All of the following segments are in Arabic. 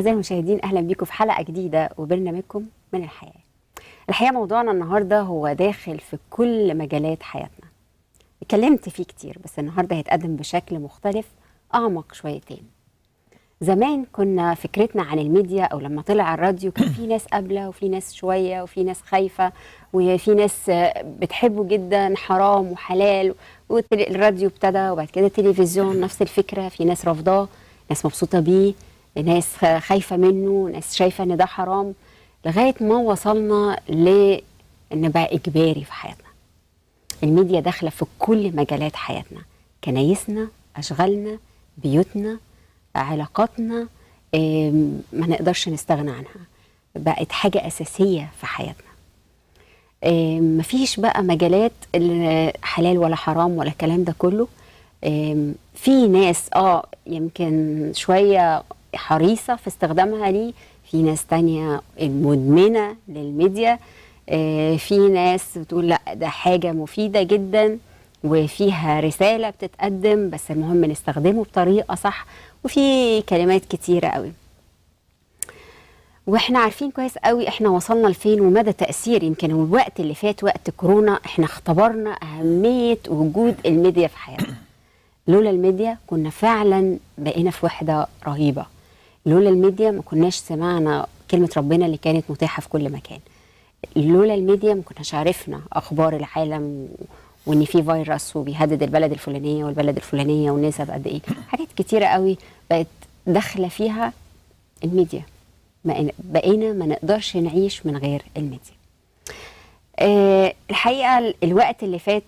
أعزائي المشاهدين أهلا بيكم في حلقة جديدة وبرنامجكم من الحياة الحقيقة موضوعنا النهاردة هو داخل في كل مجالات حياتنا اتكلمت فيه كتير بس النهاردة هيتقدم بشكل مختلف أعمق شويتين زمان كنا فكرتنا عن الميديا او لما طلع الراديو كان في ناس قابله وفي ناس شويه وفي ناس خايفه وفي ناس بتحبه جدا حرام وحلال والراديو ابتدى وبعد كده التلفزيون نفس الفكره في ناس رافضاه ناس مبسوطه بيه ناس خايفه منه ناس شايفه ان ده حرام لغايه ما وصلنا لان بقى اجباري في حياتنا الميديا داخله في كل مجالات حياتنا كنايسنا اشغالنا بيوتنا علاقاتنا ما نقدرش نستغنى عنها بقت حاجه اساسيه في حياتنا مفيش بقى مجالات حلال ولا حرام ولا الكلام ده كله في ناس اه يمكن شويه حريصة في استخدامها ليه في ناس تانية مدمنة للميديا آه، في ناس بتقول لا ده حاجة مفيدة جدا وفيها رسالة بتتقدم بس المهم نستخدمه بطريقة صح وفي كلمات كتيرة قوي واحنا عارفين كويس قوي احنا وصلنا لفين ومدى تأثير يمكن الوقت اللي فات وقت كورونا احنا اختبرنا أهمية وجود الميديا في حياتنا لولا الميديا كنا فعلا بقينا في وحدة رهيبة لولا الميديا ما كناش سمعنا كلمه ربنا اللي كانت متاحه في كل مكان لولا الميديا ما كناش عرفنا اخبار العالم وان في فيروس وبيهدد البلد الفلانيه والبلد الفلانيه والناس قد ايه حاجات كتيره قوي بقت داخله فيها الميديا بقينا ما نقدرش نعيش من غير الميديا آه، الحقيقه الوقت اللي فات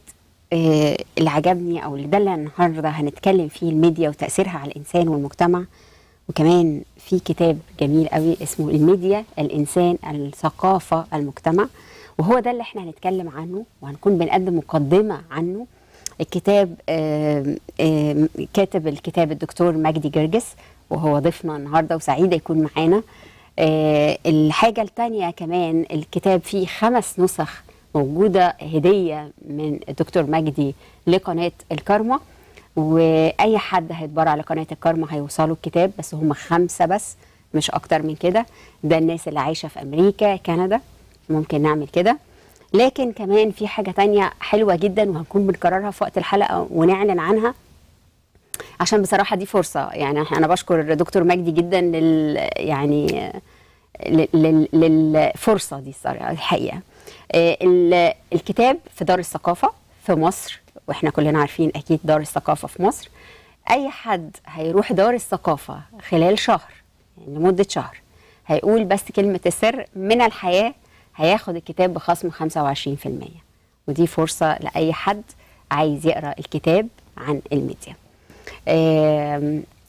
آه، اللي عجبني او اللي ده اللي النهارده هنتكلم فيه الميديا وتاثيرها على الانسان والمجتمع وكمان في كتاب جميل قوي اسمه الميديا الانسان الثقافه المجتمع وهو ده اللي احنا هنتكلم عنه وهنكون بنقدم مقدمه عنه الكتاب كاتب الكتاب الدكتور مجدي جرجس وهو ضيفنا النهارده وسعيده يكون معانا آه، الحاجه الثانيه كمان الكتاب فيه خمس نسخ موجوده هديه من الدكتور مجدي لقناه الكارما واي حد هيتبرع على قناه الكارما هيوصله الكتاب بس هم خمسه بس مش اكتر من كده ده الناس اللي عايشه في امريكا كندا ممكن نعمل كده لكن كمان في حاجه تانية حلوه جدا وهنكون بنكررها في وقت الحلقه ونعلن عنها عشان بصراحه دي فرصه يعني انا بشكر دكتور مجدي جدا لل يعني للفرصه دي الحقيقه آه، الكتاب في دار الثقافه في مصر واحنا كلنا عارفين اكيد دار الثقافه في مصر اي حد هيروح دار الثقافه خلال شهر يعني لمده شهر هيقول بس كلمه السر من الحياه هياخد الكتاب بخصم 25% ودي فرصه لاي حد عايز يقرا الكتاب عن الميديا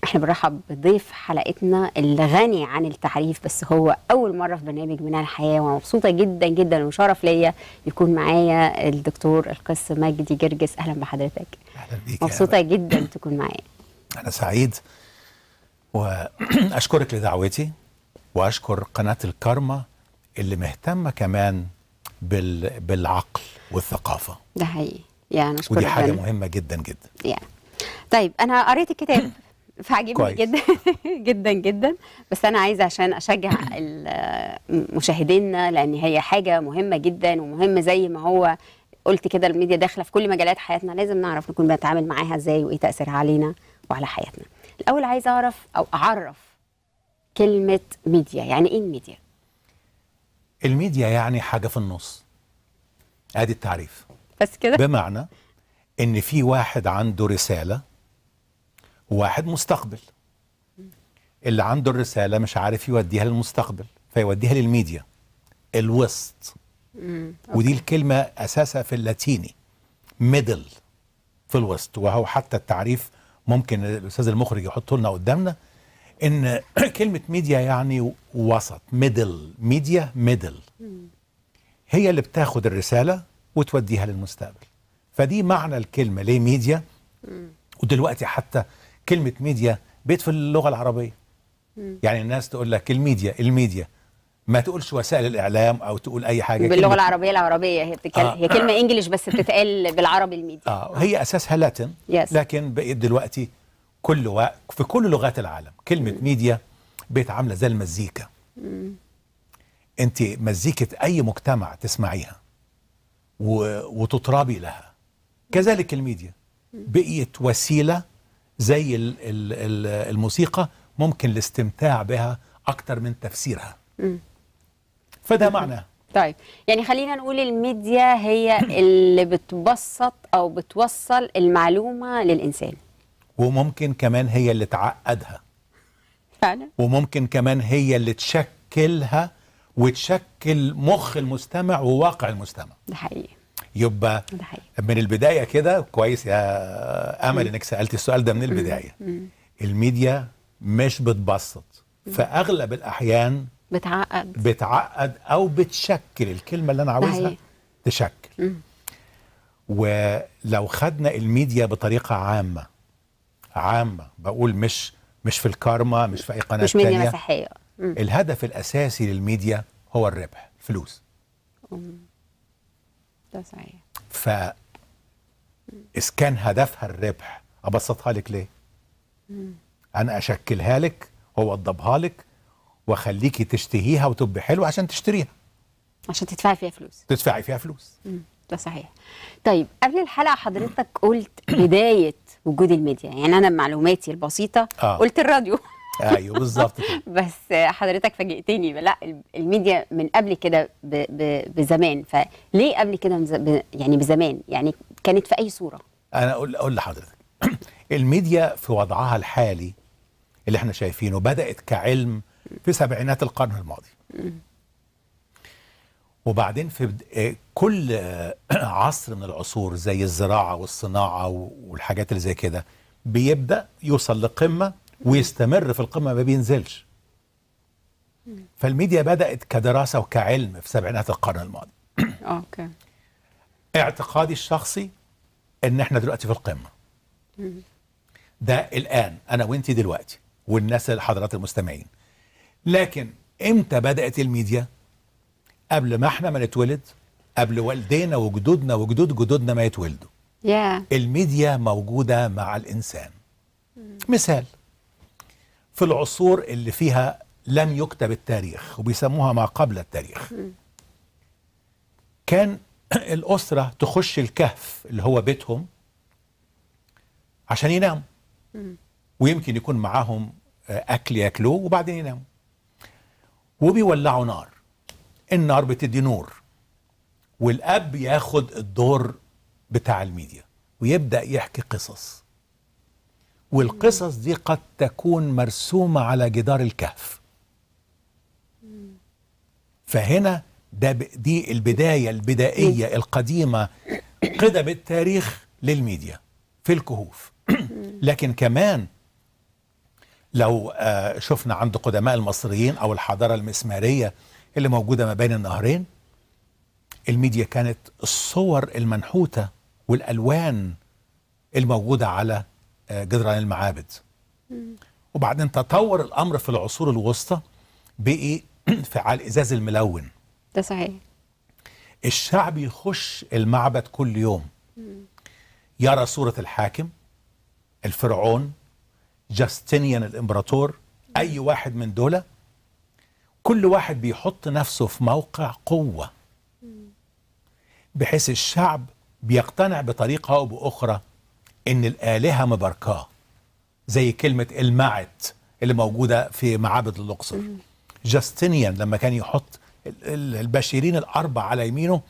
احنا بنرحب بضيف حلقتنا الغني عن التعريف بس هو اول مره في برنامج بناء الحياه ومبسوطه جدا جدا وشرف ليا يكون معايا الدكتور القس مجدي جرجس اهلا بحضرتك اهلا بيك مبسوطه أهلا. جدا تكون معايا انا سعيد واشكرك لدعوتي واشكر قناه الكارما اللي مهتمه كمان بال... بالعقل والثقافه ده حقيقي يعني ودي حاجه مهمه جدا جدا يعني. طيب انا قريت الكتاب فعجبني جدا جدا جدا بس انا عايزه عشان اشجع مشاهدينا لان هي حاجه مهمه جدا ومهم زي ما هو قلت كده الميديا داخله في كل مجالات حياتنا لازم نعرف نكون بنتعامل معاها ازاي وايه تاثيرها علينا وعلى حياتنا الاول عايزه اعرف او اعرف كلمه ميديا يعني ايه الميديا الميديا يعني حاجه في النص ادي التعريف بس كده بمعنى ان في واحد عنده رساله واحد مستقبل اللي عنده الرساله مش عارف يوديها للمستقبل فيوديها للميديا الوسط ودي الكلمه اساسها في اللاتيني ميدل في الوسط وهو حتى التعريف ممكن الاستاذ المخرج يحطه لنا قدامنا ان كلمه ميديا يعني وسط ميدل ميديا ميدل هي اللي بتاخد الرساله وتوديها للمستقبل فدي معنى الكلمه ليه ميديا ودلوقتي حتى كلمه ميديا بيت في اللغه العربيه م. يعني الناس تقول لك الميديا الميديا ما تقولش وسائل الاعلام او تقول اي حاجه باللغه كلمة... العربيه العربيه هي بتكل... آه. هي كلمه انجلش بس بتتقال بالعربي الميديا اه هي اساسها لاتن يس. لكن بقيت دلوقتي كل و... في كل لغات العالم كلمه م. ميديا بقت عامله زي المزيكا م. انت مزيكه اي مجتمع تسمعيها و... وتطربي لها كذلك الميديا بقيت وسيله زي الـ الـ الـ الموسيقى ممكن الاستمتاع بها اكتر من تفسيرها م. فده معنى طيب يعني خلينا نقول الميديا هي اللي بتبسط او بتوصل المعلومه للانسان وممكن كمان هي اللي تعقدها فعلا وممكن كمان هي اللي تشكلها وتشكل مخ المستمع وواقع المستمع ده حقيقي يبقى من البدايه كده كويس يا امل انك سالتي السؤال ده من البدايه الميديا مش بتبسط فاغلب الاحيان بتعقد بتعقد او بتشكل الكلمه اللي انا عاوزها تشكل ولو خدنا الميديا بطريقه عامه عامه بقول مش مش في الكارما مش في اي قناه مش ميديا مسيحيه الهدف الاساسي للميديا هو الربح فلوس ده صحيح اذا كان هدفها الربح أبسطها لك ليه؟ مم. أنا أشكلها لك وأوضبها لك وأخليكي تشتهيها وتبقى حلوة عشان تشتريها عشان تدفعي فيها فلوس تدفعي فيها فلوس مم. ده صحيح طيب قبل الحلقه حضرتك قلت بدايه وجود الميديا يعني انا معلوماتي البسيطه آه. قلت الراديو ايوه بالظبط بس حضرتك فاجئتني لا الميديا من قبل كده بزمان فليه قبل كده يعني بزمان يعني كانت في اي صوره انا اقول اقول لحضرتك الميديا في وضعها الحالي اللي احنا شايفينه بدات كعلم في سبعينات القرن الماضي وبعدين في آه، كل عصر من العصور زي الزراعه والصناعه والحاجات اللي زي كده بيبدا يوصل لقمه ويستمر في القمه ما بينزلش فالميديا بدات كدراسه وكعلم في سبعينات القرن الماضي اوكي اعتقادي الشخصي ان احنا دلوقتي في القمه ده الان انا وانت دلوقتي والناس حضرات المستمعين لكن امتى بدات الميديا قبل ما احنا ما نتولد قبل والدينا وجدودنا وجدود جدودنا ما يتولدوا yeah. الميديا موجوده مع الانسان مثال في العصور اللي فيها لم يكتب التاريخ وبيسموها ما قبل التاريخ كان الأسرة تخش الكهف اللي هو بيتهم عشان يناموا ويمكن يكون معاهم آه، أكل ياكلوه وبعدين يناموا وبيولعوا نار النار بتدي نور والأب ياخد الدور بتاع الميديا ويبدأ يحكي قصص والقصص دي قد تكون مرسومة على جدار الكهف فهنا ده دي البداية البدائية القديمة قدم التاريخ للميديا في الكهوف لكن كمان لو آه، شفنا عند قدماء المصريين أو الحضارة المسمارية اللي موجودة ما بين النهرين الميديا كانت الصور المنحوتة والألوان الموجودة على جدران المعابد وبعدين تطور الامر في العصور الوسطى بقي فعال ازاز الملون ده صحيح الشعب يخش المعبد كل يوم يرى صورة الحاكم الفرعون جاستينيان الامبراطور اي واحد من دول كل واحد بيحط نفسه في موقع قوة بحيث الشعب بيقتنع بطريقة أو بأخرى ان الالهه مباركاه زي كلمه المعت اللي موجوده في معابد الاقصر جاستينيان لما كان يحط البشيرين الاربع على يمينه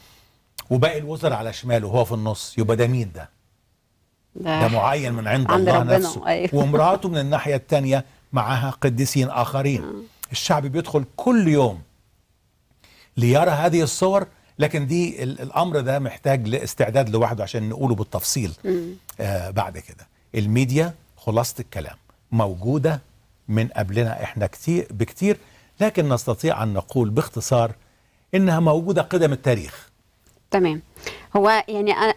وباقي الوزراء على شماله وهو في النص يبقى ده مين ده ده معين من عند, عند الله ربنا. نفسه أيوه. ومراته من الناحيه الثانيه معاها قديسين اخرين الشعب بيدخل كل يوم ليرى هذه الصور لكن دي الامر ده محتاج لاستعداد لوحده عشان نقوله بالتفصيل آه بعد كده الميديا خلاصه الكلام موجوده من قبلنا احنا كتير بكتير لكن نستطيع ان نقول باختصار انها موجوده قدم التاريخ تمام هو يعني انا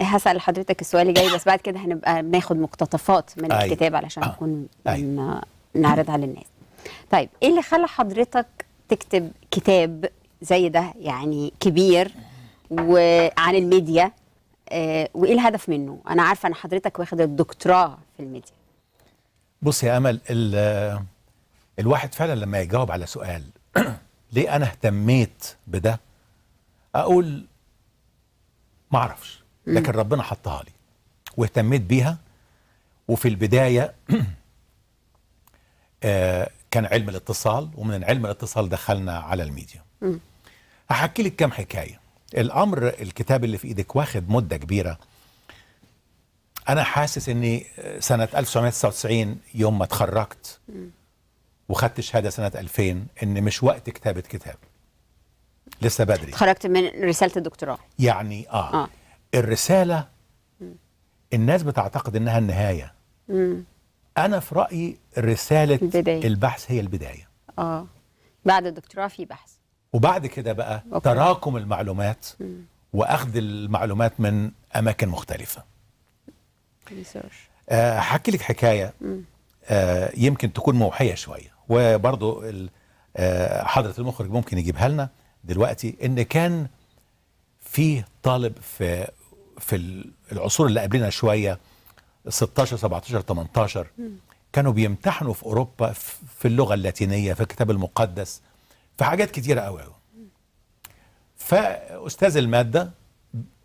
هسال حضرتك السؤال الجاي بس بعد كده هنبقى بناخد مقتطفات من أي. الكتاب علشان آه. نكون أيوة. نعرضها للناس طيب ايه اللي خلى حضرتك تكتب كتاب زي ده يعني كبير وعن الميديا آه، وايه الهدف منه انا عارفه ان حضرتك واخد الدكتوراه في الميديا بص يا امل الواحد فعلا لما يجاوب على سؤال ليه انا اهتميت بده اقول ما اعرفش لكن ربنا حطها لي واهتميت بيها وفي البدايه آه، كان علم الاتصال ومن علم الاتصال دخلنا على الميديا هحكي لك كام حكايه الامر الكتاب اللي في ايدك واخد مده كبيره انا حاسس اني آه، سنه 1999 يوم ما اتخرجت وخدت شهاده سنه 2000 ان مش وقت كتابه كتاب لسه بدري تخرجت من رساله الدكتوراه يعني آه, اه الرساله الناس بتعتقد انها النهايه مم. انا في رايي رساله البداية. البحث هي البدايه اه بعد الدكتوراه في بحث وبعد كده بقى أوكي. تراكم المعلومات واخذ المعلومات من اماكن مختلفه احكي آه، لك حكايه آه يمكن تكون موحيه شويه وبرضو آه حضره المخرج ممكن يجيبها لنا دلوقتي ان كان في طالب في في العصور اللي قبلنا شويه 16 17 18 كانوا بيمتحنوا في اوروبا في اللغه اللاتينيه في الكتاب المقدس في حاجات كتيرة قوي قوي فأستاذ المادة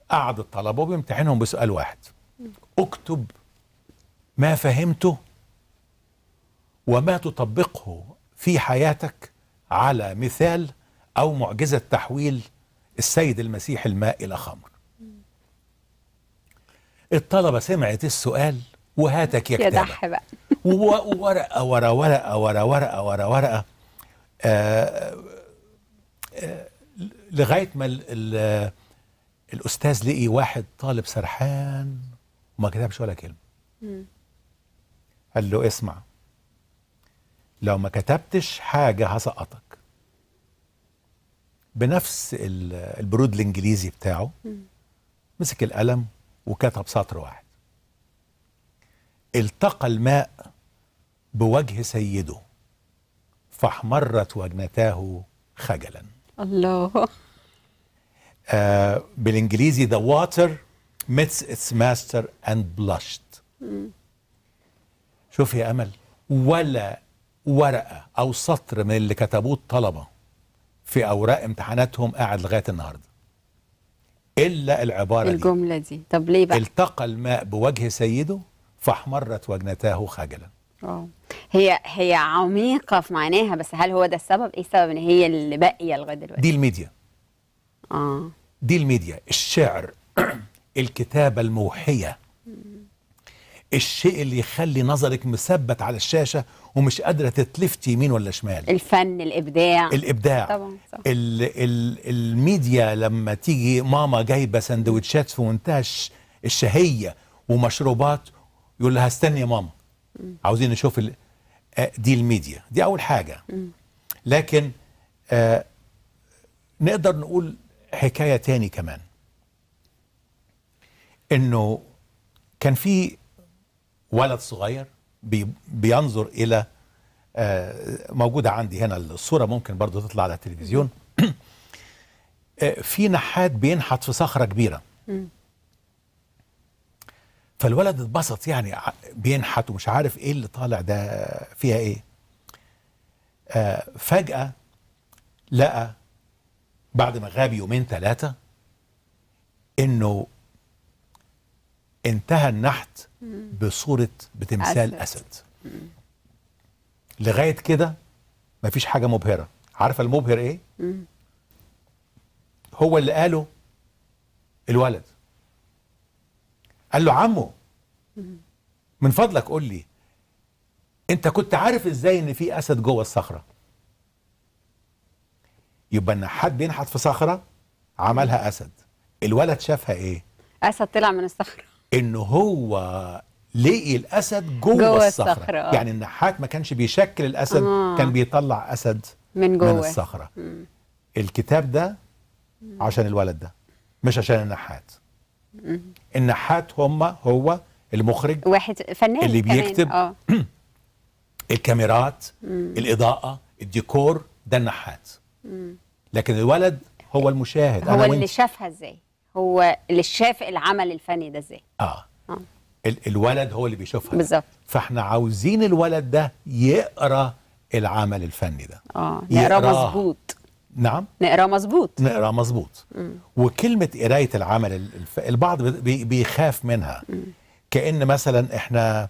قعد الطلبة وبيمتحنهم بسؤال واحد اكتب ما فهمته وما تطبقه في حياتك على مثال أو معجزة تحويل السيد المسيح الماء إلى خمر الطلبة سمعت السؤال وهاتك يا كتابة وورقة ورا ورقة ورا ورقة ورا ورقة لغايه ما ال ال الاستاذ لقي واحد طالب سرحان وما كتبش ولا كلمه قال له اسمع لو ما كتبتش حاجه هسقطك بنفس البرود الانجليزي بتاعه مم. مسك القلم وكتب سطر واحد التقى الماء بوجه سيده فاحمرت وجنتاه خجلا الله آه بالانجليزي the water meets its master and blushed شوف يا امل ولا ورقه او سطر من اللي كتبوه الطلبه في اوراق امتحاناتهم قاعد لغايه النهارده الا العباره الجمله دي, دي. طب ليه بقى التقى الماء بوجه سيده فاحمرت وجنتاه خجلا آه. هي هي عميقه في معناها بس هل هو ده السبب؟ ايه السبب ان هي اللي باقيه لغايه دلوقتي؟ دي الميديا. اه دي الميديا، الشعر، الكتابه الموحيه. الشيء اللي يخلي نظرك مثبت على الشاشه ومش قادره تتلفتي يمين ولا شمال. الفن، الابداع. الابداع. طبعا صح. ال ال الميديا لما تيجي ماما جايبه سندوتشات في منتهى الشهيه ومشروبات يقول لها استني يا ماما. عاوزين نشوف ال... آه، دي الميديا دي اول حاجه لكن آه نقدر نقول حكايه تاني كمان انه كان في ولد صغير بي بينظر الى آه موجوده عندي هنا الصوره ممكن برضو تطلع على التلفزيون آه في نحات بينحت في صخره كبيره فالولد اتبسط يعني بينحت ومش عارف ايه اللي طالع ده فيها ايه آه فجأة لقى بعد ما غاب يومين ثلاثة انه انتهى النحت بصورة بتمثال أسد, أسد. لغاية كده مفيش حاجة مبهرة عارفة المبهر ايه؟ هو اللي قاله الولد قال له عمو من فضلك قول لي انت كنت عارف ازاي ان في اسد جوه الصخره يبقى ان حد ينحت في صخره عملها اسد الولد شافها ايه اسد طلع من الصخره ان هو لقي الاسد جوه, جوه الصخره, الصخرة. آه. يعني النحات ما كانش بيشكل الاسد آه. كان بيطلع اسد من جوه من الصخره م. الكتاب ده عشان الولد ده مش عشان النحات م. النحات هم هو المخرج واحد فنان اللي بيكتب اه الكاميرات مم. الاضاءه الديكور ده النحات مم. لكن الولد هو المشاهد هو اللي شافها ازاي هو اللي شاف العمل الفني ده ازاي اه, آه. ال الولد هو اللي بيشوفها بالظبط فاحنا عاوزين الولد ده يقرا العمل الفني ده اه يقرا مظبوط نعم نقرا مظبوط نقرا مظبوط وكلمه قرايه العمل البعض بيخاف منها م. كان مثلا احنا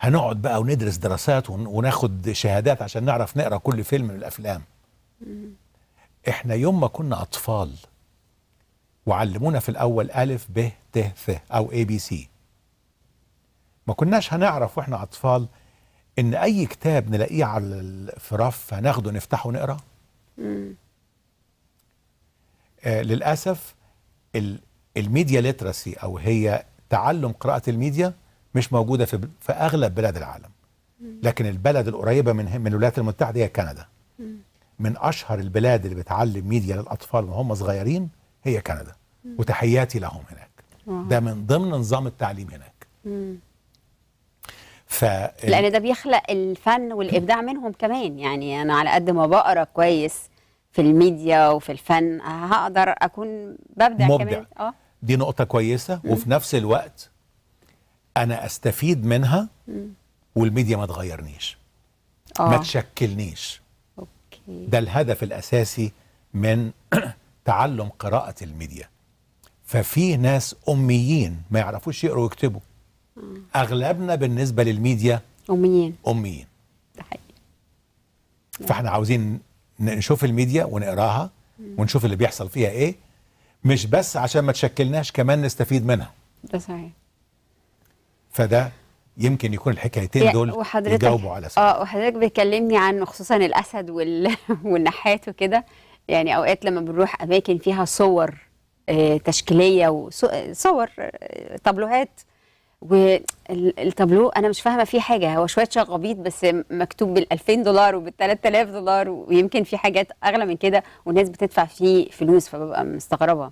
هنقعد بقى وندرس دراسات وناخد شهادات عشان نعرف نقرا كل فيلم من الافلام م. احنا يوم ما كنا اطفال وعلمونا في الاول الف ب ت ث او اي بي سي ما كناش هنعرف واحنا اطفال ان اي كتاب نلاقيه على في رف هناخده نفتحه ونقرأ آه للاسف الميديا لترسي او هي تعلم قراءه الميديا مش موجوده في في اغلب بلاد العالم لكن البلد القريبه من من الولايات المتحده هي كندا من اشهر البلاد اللي بتعلم ميديا للاطفال وهم صغيرين هي كندا وتحياتي لهم هناك ده من ضمن نظام التعليم هناك ف... لان ده بيخلق الفن والابداع منهم كمان يعني انا على قد ما بقرا كويس في الميديا وفي الفن هقدر اكون ببدع مبدع. كمان اه دي نقطة كويسة وفي نفس الوقت أنا أستفيد منها والميديا ما تغيرنيش آه. ما تشكلنيش أوكي. ده الهدف الأساسي من تعلم قراءة الميديا ففي ناس أميين ما يعرفوش يقروا ويكتبوا آه. اغلبنا بالنسبه للميديا اميين اميين ده حقيقي نعم. فاحنا عاوزين نشوف الميديا ونقراها ونشوف اللي بيحصل فيها ايه مش بس عشان ما تشكلناش كمان نستفيد منها ده صحيح فده يمكن يكون الحكايتين دول يجاوبوا على سؤال اه وحضرتك بتكلمني عن خصوصا الاسد وال... والنحات وكده يعني اوقات لما بنروح اماكن فيها صور آه، تشكيليه وصور آه، طابلوهات والتابلو انا مش فاهمه فيه حاجه هو شويه شغبيط بس مكتوب بال 2000 دولار وبال 3000 دولار ويمكن في حاجات اغلى من كده والناس بتدفع فيه فلوس فببقى مستغربه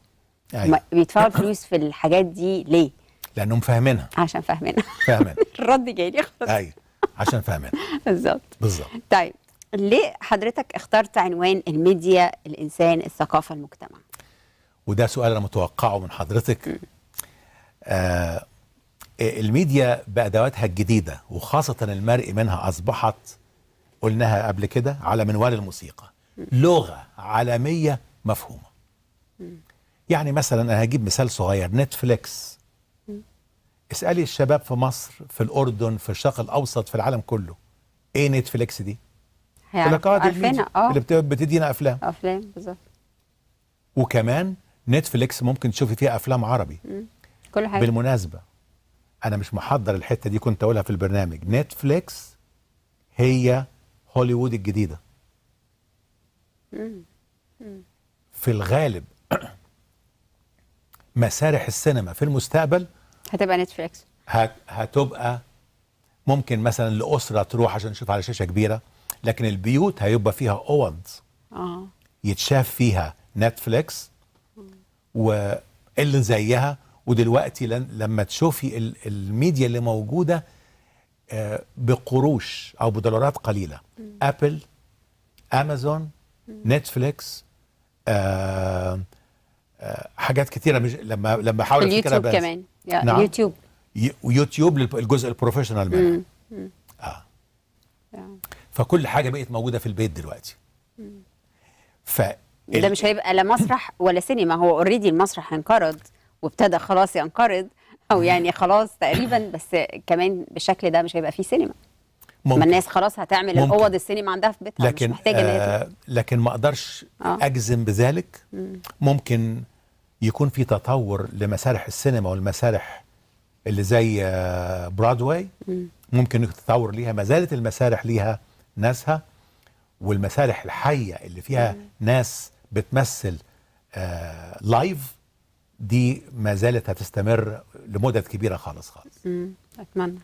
أيوة. بيدفعوا الفلوس في الحاجات دي ليه؟ لانهم فاهمينها عشان فاهمينها فاهمين الرد جاي لي خلاص ايوه عشان فاهمينها بالظبط بالظبط طيب ليه حضرتك اخترت عنوان الميديا الانسان الثقافه المجتمع؟ وده سؤال انا متوقعه من حضرتك آه الميديا بأدواتها الجديدة وخاصة المرئي منها أصبحت قلناها قبل كده على منوال الموسيقى لغة عالمية مفهومة يعني مثلا أنا هجيب مثال صغير نتفليكس اسألي الشباب في مصر في الأردن في الشرق الأوسط في العالم كله إيه نتفليكس دي؟ يعني لك اه اللي بتدينا أفلام أفلام بالظبط وكمان نتفليكس ممكن تشوفي فيها أفلام عربي كل حاجة بالمناسبة انا مش محضر الحته دي كنت اقولها في البرنامج نتفليكس هي هوليوود الجديده في الغالب مسارح السينما في المستقبل هتبقى نتفليكس هتبقى ممكن مثلا لاسره تروح عشان تشوف على شاشه كبيره لكن البيوت هيبقى فيها اوض اه يتشاف فيها نتفليكس واللي زيها ودلوقتي لما تشوفي الميديا اللي موجوده آه، بقروش او بدولارات قليله ابل امازون نتفليكس آه، آه، حاجات كتيره مش لما لما حاول اليوتيوب بقى كمان نعم يوتيوب ويوتيوب للجزء البروفيشنال منها اه فكل حاجه بقت موجوده في البيت دلوقتي ف ده مش هيبقى لا مسرح ولا سينما هو اوريدي المسرح انقرض وابتدى خلاص ينقرض او يعني خلاص تقريبا بس كمان بالشكل ده مش هيبقى فيه سينما ممكن. ما الناس خلاص هتعمل اوض الاوض السينما عندها في بيتها لكن مش محتاجه آه لكن ما اقدرش آه. اجزم بذلك ممكن يكون في تطور لمسارح السينما والمسارح اللي زي برادواي آه، برودواي ممكن تتطور ليها ما زالت المسارح ليها ناسها والمسارح الحيه اللي فيها ناس بتمثل آه لايف دي ما زالت هتستمر لمدد كبيره خالص خالص امم اتمنى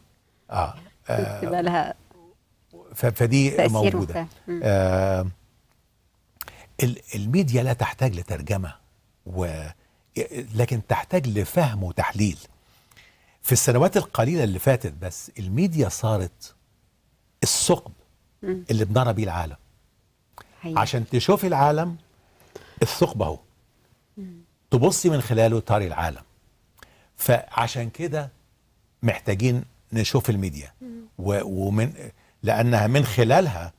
اه, آه تبقى لها فدي موجوده آه الميديا لا تحتاج لترجمه و لكن تحتاج لفهم وتحليل في السنوات القليله اللي فاتت بس الميديا صارت الثقب اللي بنرى بيه العالم هي. عشان تشوفي العالم الثقب اهو تبصي من خلاله تاري العالم فعشان كده محتاجين نشوف الميديا ومن لانها من خلالها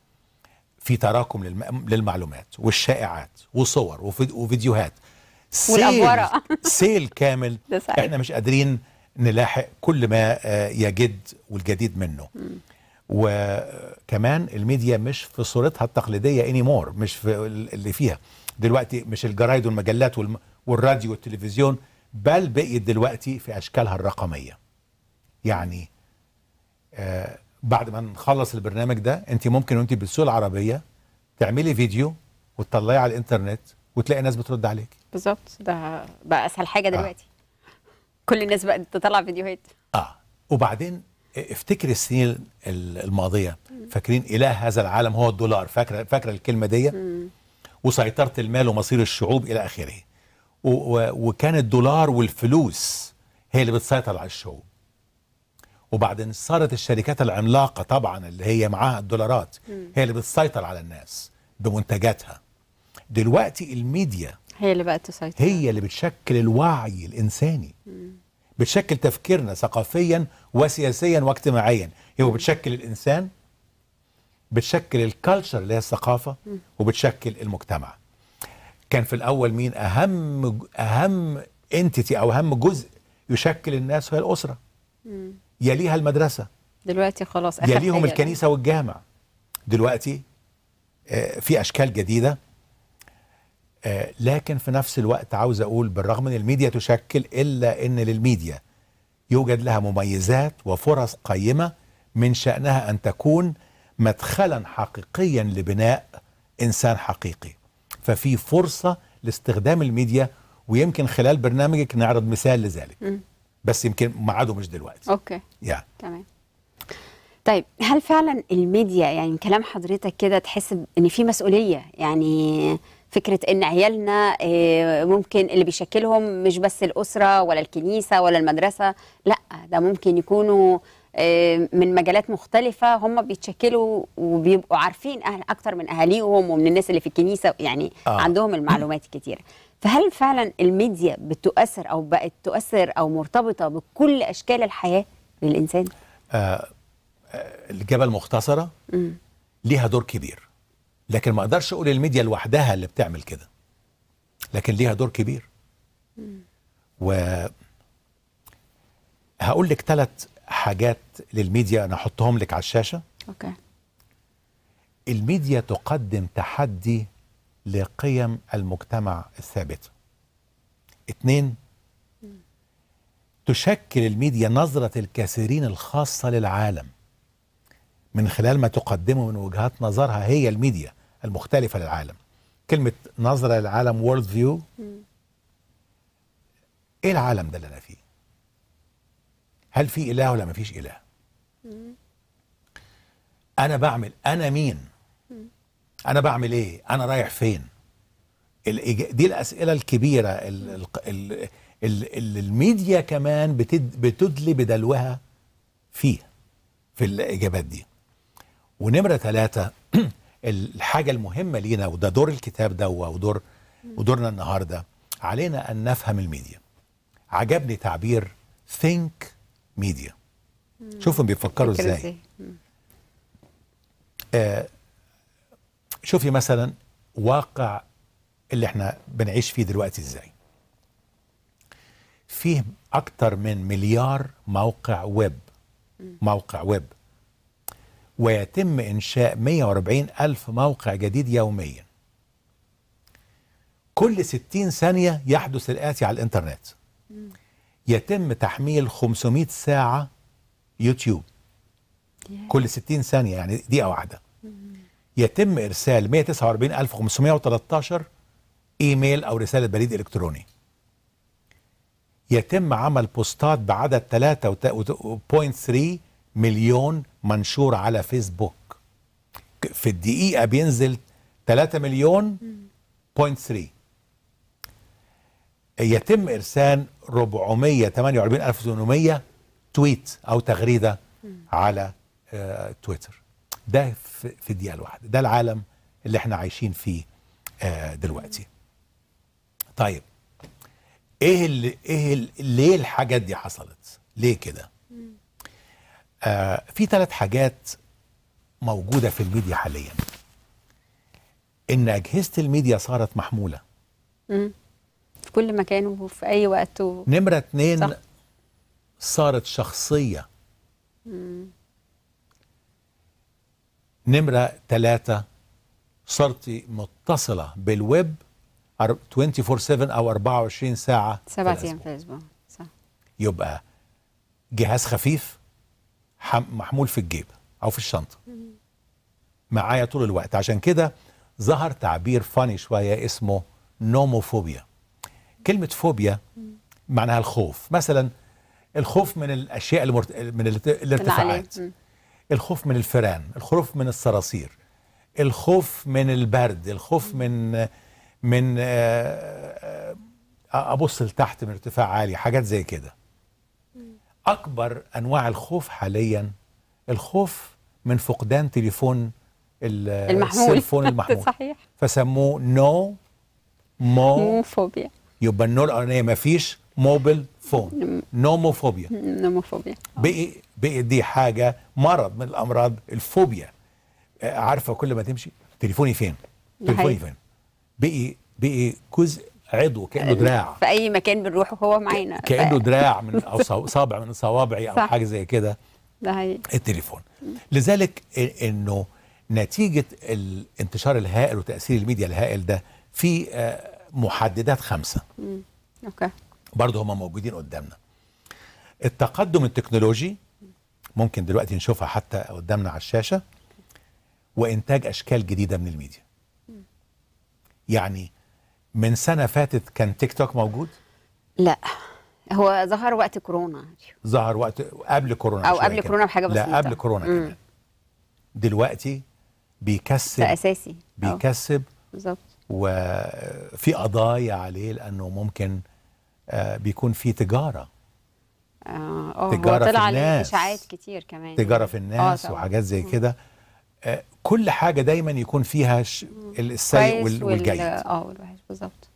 في تراكم للمعلومات والشائعات وصور وفيديوهات سيل سيل كامل احنا مش قادرين نلاحق كل ما آه، يجد والجديد منه وكمان الميديا مش في صورتها التقليديه اني مور مش في اللي فيها دلوقتي مش الجرايد والمجلات والراديو والتلفزيون بل بقيت دلوقتي في أشكالها الرقمية يعني آه بعد ما نخلص البرنامج ده انت ممكن وانت بتسوق العربية تعملي فيديو وتطلعيه على الانترنت وتلاقي ناس بترد عليك بالظبط ده بقى اسهل حاجه آه. دلوقتي آه. كل الناس بقت تطلع فيديوهات اه وبعدين افتكر السنين الماضيه فاكرين اله هذا العالم هو الدولار فاكره فاكره الكلمه دي وسيطره المال ومصير الشعوب الى اخره وكان الدولار والفلوس هي اللي بتسيطر على الشعوب وبعدين صارت الشركات العملاقة طبعا اللي هي معاها الدولارات هي اللي بتسيطر على الناس بمنتجاتها دلوقتي الميديا هي اللي بقت تسيطر هي اللي بتشكل الوعي الإنساني بتشكل تفكيرنا ثقافيا وسياسيا واجتماعيا هي بتشكل الإنسان بتشكل الكالتشر اللي هي الثقافة وبتشكل المجتمع كان في الاول مين اهم اهم انتيتي او اهم جزء يشكل الناس هي الاسره مم. يليها المدرسه دلوقتي خلاص آخر يليهم الكنيسه والجامع دلوقتي آه، في اشكال جديده آه، لكن في نفس الوقت عاوز اقول بالرغم ان الميديا تشكل الا ان للميديا يوجد لها مميزات وفرص قيمه من شانها ان تكون مدخلا حقيقيا لبناء انسان حقيقي ففي فرصة لاستخدام الميديا ويمكن خلال برنامجك نعرض مثال لذلك بس يمكن ميعاده مش دلوقتي اوكي يعني تمام طيب هل فعلا الميديا يعني كلام حضرتك كده تحس ان في مسؤوليه يعني فكره ان عيالنا آه، ممكن اللي بيشكلهم مش بس الاسره ولا الكنيسه ولا المدرسه لا ده ممكن يكونوا آه، من مجالات مختلفة هم بيتشكلوا وبيبقوا عارفين أهل أكتر من أهاليهم ومن الناس اللي في الكنيسة يعني آه. عندهم المعلومات الكتيرة فهل فعلا الميديا بتؤثر أو بقت تؤثر أو مرتبطة بكل أشكال الحياة للإنسان؟ آه الإجابة المختصرة ليها دور كبير لكن ما أقدرش أقول الميديا لوحدها اللي بتعمل كده لكن ليها دور كبير و هقول لك ثلاث حاجات للميديا انا احطهم لك على الشاشه اوكي الميديا تقدم تحدي لقيم المجتمع الثابته اثنين تشكل الميديا نظرة الكثيرين الخاصة للعالم من خلال ما تقدمه من وجهات نظرها هي الميديا المختلفة للعالم كلمة نظرة للعالم وورد فيو ايه العالم ده اللي انا فيه هل في اله ولا ما فيش اله انا بعمل انا مين انا بعمل ايه انا رايح فين دي الاسئله الكبيره ال ال ال الميديا كمان بتد بتدلي بدلوها فيه في الاجابات دي ونمره ثلاثه الحاجه المهمه لينا وده دور الكتاب ده ودور ودورنا النهارده علينا ان نفهم الميديا عجبني تعبير think ميديا شوفهم بيفكروا ازاي آه شوفي مثلا واقع اللي احنا بنعيش فيه دلوقتي ازاي فيه اكتر من مليار موقع ويب موقع ويب ويتم انشاء 140 الف موقع جديد يوميا كل 60 ثانيه يحدث الاتي على الانترنت يتم تحميل 500 ساعة يوتيوب كل 60 ثانية يعني دقيقة واحدة يتم إرسال 149513 إيميل أو رسالة بريد إلكتروني يتم عمل بوستات بعدد 3.3 مليون منشور على فيسبوك في الدقيقة بينزل 3 مليون 3 يتم ارسال 448800 تويت او تغريده على آه، تويتر ده في الدقيقه الواحده ده العالم اللي احنا عايشين فيه آه، دلوقتي طيب ايه اللي ايه اللي ليه الحاجات دي حصلت ليه كده آه في ثلاث حاجات موجوده في الميديا حاليا ان اجهزه الميديا صارت محموله في كل مكان وفي اي وقت و... نمره اتنين صح. صارت شخصيه مم. نمره تلاته صرت متصله بالويب 24 7 او 24 ساعه سبعة ايام في الاسبوع صح يبقى جهاز خفيف محمول في الجيب او في الشنطه معايا طول الوقت عشان كده ظهر تعبير فاني شويه اسمه نوموفوبيا كلمة فوبيا معناها الخوف مثلا الخوف من الأشياء المرت... من الارتفاعات الخوف من الفيران الخوف من الصراصير الخوف من البرد الخوف من من آه، آه، ابص لتحت من ارتفاع عالي حاجات زي كده اكبر انواع الخوف حاليا الخوف من فقدان تليفون المحمول السيلفون المحمول صحيح فسموه نو مو فوبيا يبقى النور الارضيه ما فيش موبل فون نوموفوبيا نوموفوبيا آه. بقي بقي دي حاجه مرض من الامراض الفوبيا آه، عارفه كل ما تمشي تليفوني فين تليفوني فين بقي بقي جزء عضو كانه دراع في اي مكان بنروح وهو معانا كانه دراع من او صابع من صوابعي او حاجه زي كده ده هي. التليفون لذلك انه نتيجه الانتشار الهائل وتاثير الميديا الهائل ده في آه، محددات خمسه مم. اوكي برضه هما موجودين قدامنا التقدم التكنولوجي ممكن دلوقتي نشوفها حتى قدامنا على الشاشه وانتاج اشكال جديده من الميديا يعني من سنه فاتت كان تيك توك موجود لا هو ظهر وقت كورونا ظهر وقت قبل كورونا او قبل كورونا بحاجه بسيطه لا قبل كورونا كمان دلوقتي بيكسب اساسي بيكسب بالظبط وفي قضايا عليه لانه ممكن آه، بيكون في تجاره اه, آه، تجاره طلع في الناس اشاعات كتير كمان تجاره في آه، الناس أوه. وحاجات زي كده كل حاجه دايما يكون فيها السيء والجيد اه والوحش بالظبط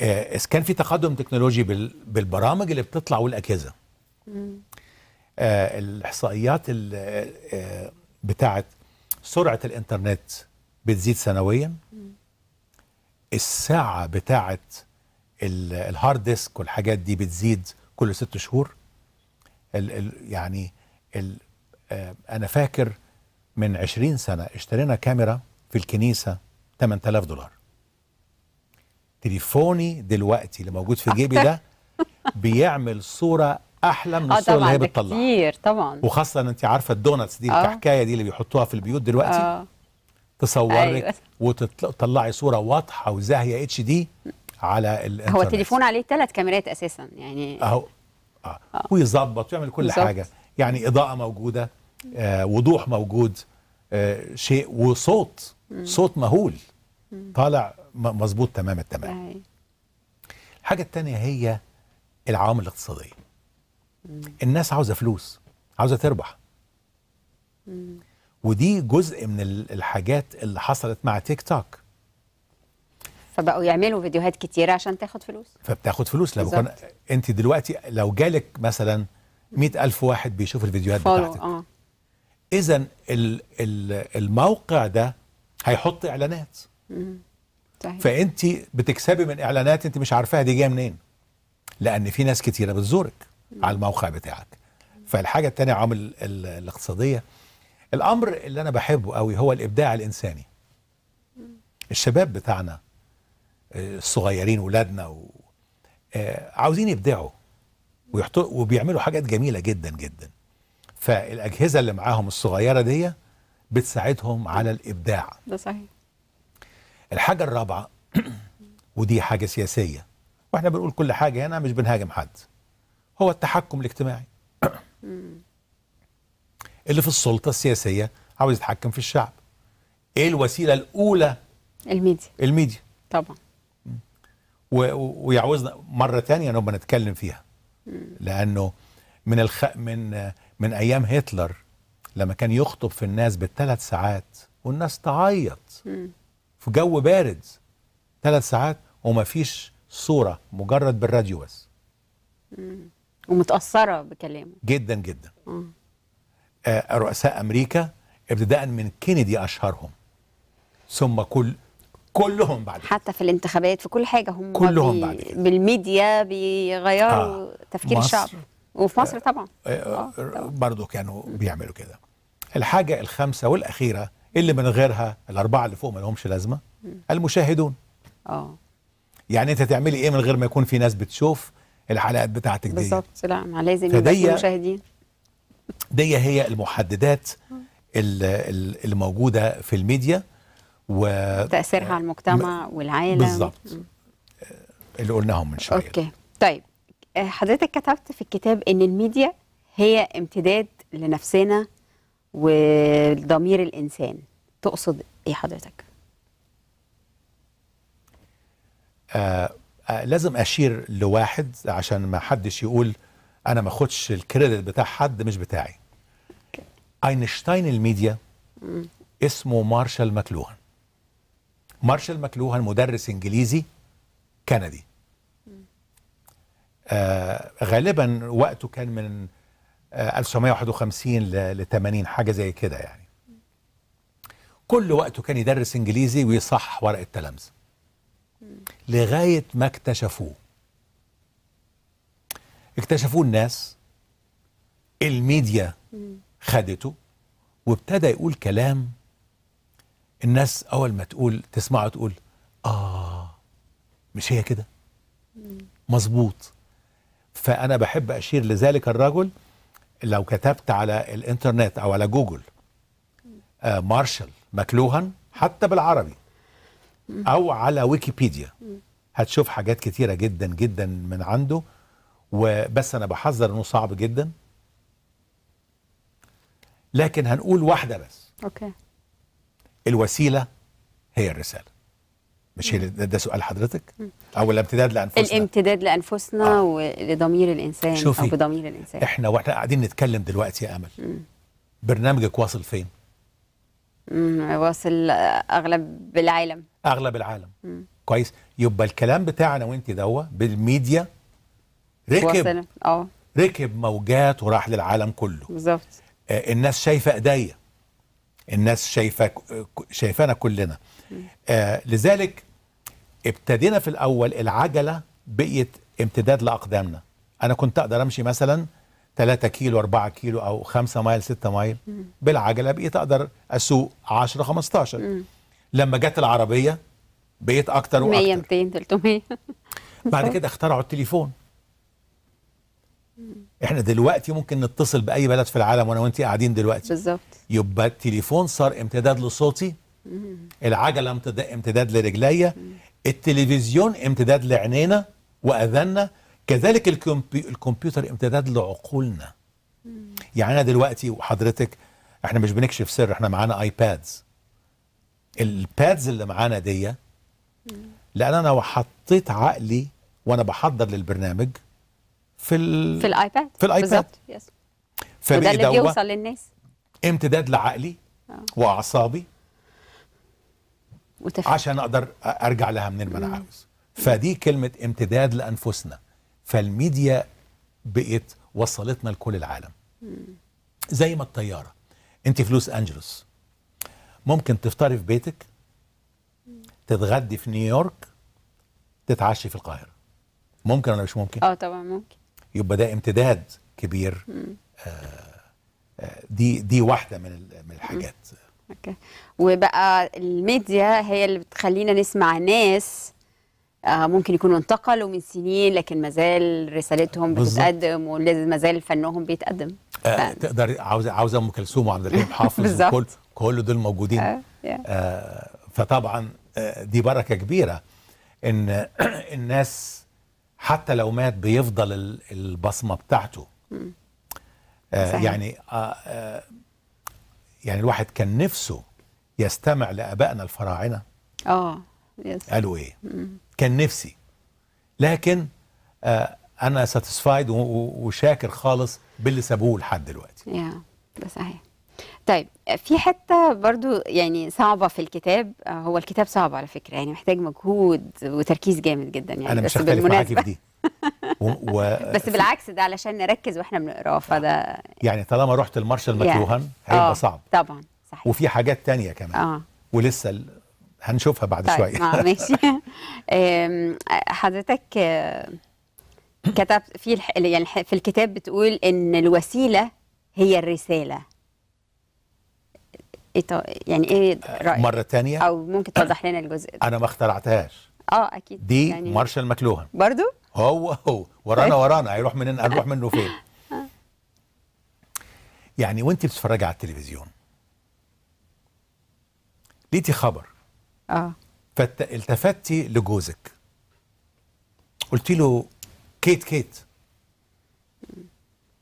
اذا كان في تقدم تكنولوجي بالبرامج اللي بتطلع والاجهزه الاحصائيات بتاعت بتاعه سرعه الانترنت بتزيد سنويا الساعة بتاعة الهارد ديسك والحاجات دي بتزيد كل ست شهور الـ الـ يعني الـ آه، أنا فاكر من 20 سنة اشترينا كاميرا في الكنيسة 8000 دولار تليفوني دلوقتي اللي موجود في جيبي ده بيعمل صورة احلى من آه، الصوره اللي هي بتطلعها كتير طبعا وخاصه انت عارفه الدوناتس دي آه. الحكايه دي اللي بيحطوها في البيوت دلوقتي أوه. تصورك أيوة. وتطلعي صوره واضحه وزاهيه اتش دي على الانترنت هو التليفون عليه ثلاث كاميرات اساسا يعني اهو اه, آه. ويظبط ويعمل كل بالزبط. حاجه يعني اضاءه موجوده آه وضوح موجود آه شيء وصوت مم. صوت مهول مم. طالع مظبوط تمام التمام أي. الحاجه الثانيه هي العوامل الاقتصاديه الناس عاوزه فلوس عاوزه تربح مم. ودي جزء من الحاجات اللي حصلت مع تيك توك فبقوا يعملوا فيديوهات كتيرة عشان تاخد فلوس فبتاخد فلوس لو كان انت دلوقتي لو جالك مثلا مئة ألف واحد بيشوف الفيديوهات بتاعتك آه. إذا الموقع ده هيحط إعلانات فأنت بتكسبي من إعلانات أنت مش عارفها دي جاية منين لأن في ناس كتيرة بتزورك على الموقع بتاعك فالحاجة التانية عامل الاقتصادية الامر اللي انا بحبه قوي هو الابداع الانساني الشباب بتاعنا الصغيرين ولادنا و... آه، عاوزين يبدعوا وبيعملوا حاجات جميله جدا جدا فالاجهزه اللي معاهم الصغيره دي بتساعدهم على الابداع ده صحيح الحاجه الرابعه ودي حاجه سياسيه واحنا بنقول كل حاجه هنا مش بنهاجم حد هو التحكم الاجتماعي اللي في السلطه السياسيه عاوز يتحكم في الشعب ايه الوسيله الاولى الميديا الميديا طبعا ويعوزنا مره ثانيه نبقى نتكلم فيها لانه من الخ... من من ايام هتلر لما كان يخطب في الناس بالثلاث ساعات والناس تعيط في جو بارد ثلاث ساعات وما فيش صوره مجرد بالراديو بس ومتاثره بكلامه جدا جدا مم. آه، رؤساء امريكا ابتداء من كينيدي اشهرهم ثم كل كلهم بعد كده. حتى في الانتخابات في كل حاجه هم كلهم بي بعد كده. بالميديا بيغيروا آه. تفكير مصر. الشعب وفي مصر آه، طبعا آه. آه. آه، برضه كانوا بيعملوا كده الحاجه الخامسه والاخيره اللي من غيرها الاربعه اللي فوق ما لهمش لازمه م. المشاهدون اه يعني انت تعملي ايه من غير ما يكون في ناس بتشوف الحلقات بتاعتك دي بالظبط لا ما لازم يبقى في مشاهدين دي هي المحددات اللي موجوده في الميديا و تاثيرها على المجتمع والعالم بالظبط آه، اللي قلناهم من شويه اوكي طيب آه، حضرتك كتبت في الكتاب ان الميديا هي امتداد لنفسنا وضمير الانسان تقصد ايه حضرتك آه آه لازم اشير لواحد عشان ما حدش يقول انا ما اخدش الكريدت بتاع حد مش بتاعي اينشتاين الميديا اسمه مارشال ماكلوهان مارشال ماكلوهان مدرس انجليزي كندي آه غالبا وقته كان من آه 1951 ل 80 حاجه زي كده يعني كل وقته كان يدرس انجليزي ويصحح ورقه تلامذه لغايه ما اكتشفوه اكتشفوه الناس الميديا خدته وابتدى يقول كلام الناس اول ما تقول تسمعه تقول اه مش هي كده مظبوط فانا بحب اشير لذلك الرجل لو كتبت على الانترنت او على جوجل آه مارشال مكلوهن حتى بالعربي او على ويكيبيديا هتشوف حاجات كتيره جدا جدا من عنده وبس انا بحذر انه صعب جدا لكن هنقول واحده بس اوكي الوسيله هي الرساله مش هي ده سؤال حضرتك او الامتداد لانفسنا الامتداد لانفسنا آه. ولضمير الانسان شوفي. او بضمير الانسان احنا واحنا قاعدين نتكلم دلوقتي يا امل برنامجك واصل فين واصل اغلب العالم اغلب العالم مم. كويس يبقى الكلام بتاعنا وانت دوا بالميديا ركب اه ركب موجات وراح للعالم كله بالظبط آه الناس شايفه ايديا الناس شايفه شايفانا كلنا آه لذلك ابتدينا في الاول العجله بقيت امتداد لاقدامنا انا كنت اقدر امشي مثلا 3 كيلو 4 كيلو او 5 مايل 6 مايل بالعجله بقيت اقدر اسوق 10 15 لما جت العربيه بقيت اكتر واكتر 100 200 300 بعد كده اخترعوا التليفون احنا دلوقتي ممكن نتصل باي بلد في العالم وانا وانت قاعدين دلوقتي بالظبط يبقى التليفون صار امتداد لصوتي العجله امتداد لرجليا التلفزيون امتداد لعينينا واذاننا كذلك الكمبي... الكمبيوتر امتداد لعقولنا يعني انا دلوقتي وحضرتك احنا مش بنكشف سر احنا معانا ايبادز البادز اللي معانا دي لان انا وحطيت عقلي وانا بحضر للبرنامج في ال... في الايباد في الايباد بالظبط يس فده اللي بيوصل للناس امتداد لعقلي أوه. واعصابي وتفهم. عشان اقدر ارجع لها منين ما انا عاوز فدي كلمه امتداد لانفسنا فالميديا بقت وصلتنا لكل العالم زي ما الطياره انت في لوس انجلوس ممكن تفطري في بيتك تتغدي في نيويورك تتعشي في القاهره ممكن ولا مش ممكن اه طبعا ممكن يبقى ده امتداد كبير آه، آه، دي دي واحده من من الحاجات أوكي. وبقى الميديا هي اللي بتخلينا نسمع ناس آه، ممكن يكونوا انتقلوا من سنين لكن مازال رسالتهم بتتقدم ومازال فنهم بيتقدم تقدر عاوزه عاوزه ام كلثوم وعبد الحليم حافظ وكل كل دول موجودين فطبعا دي بركه كبيره ان الناس حتى لو مات بيفضل البصمه بتاعته آه صحيح. يعني آه،, آه يعني الواحد كان نفسه يستمع لابائنا الفراعنه اه قالوا ايه مم. كان نفسي لكن آه انا ساتيسفايد وشاكر خالص باللي سابوه لحد دلوقتي يا ده صحيح طيب في حتة برضو يعني صعبة في الكتاب هو الكتاب صعب على فكرة يعني محتاج مجهود وتركيز جامد جدا يعني أنا مش هختلف معاكي في دي و... و... بس بالعكس ده علشان نركز واحنا بنقراه يعني فده يعني طالما رحت المارشال يعني مكروهن يعني. هيبقى صعب طبعا صحيح وفي حاجات تانية كمان آه. ولسه ال... هنشوفها بعد طيب شوية آه ماشي حضرتك آه، كتب في الح... يعني في الكتاب بتقول ان الوسيلة هي الرسالة ايه يعني ايه رايك؟ مره تانية او ممكن توضح لنا الجزء ده انا ما اخترعتهاش اه اكيد دي يعني مارشال ماكلوهان برضو هو هو ورانا طيب. ورانا هيروح منين هنروح منه فين آه. يعني وانت بتتفرجي على التلفزيون لقيتي خبر اه فالتفتي لجوزك قلت له كيت كيت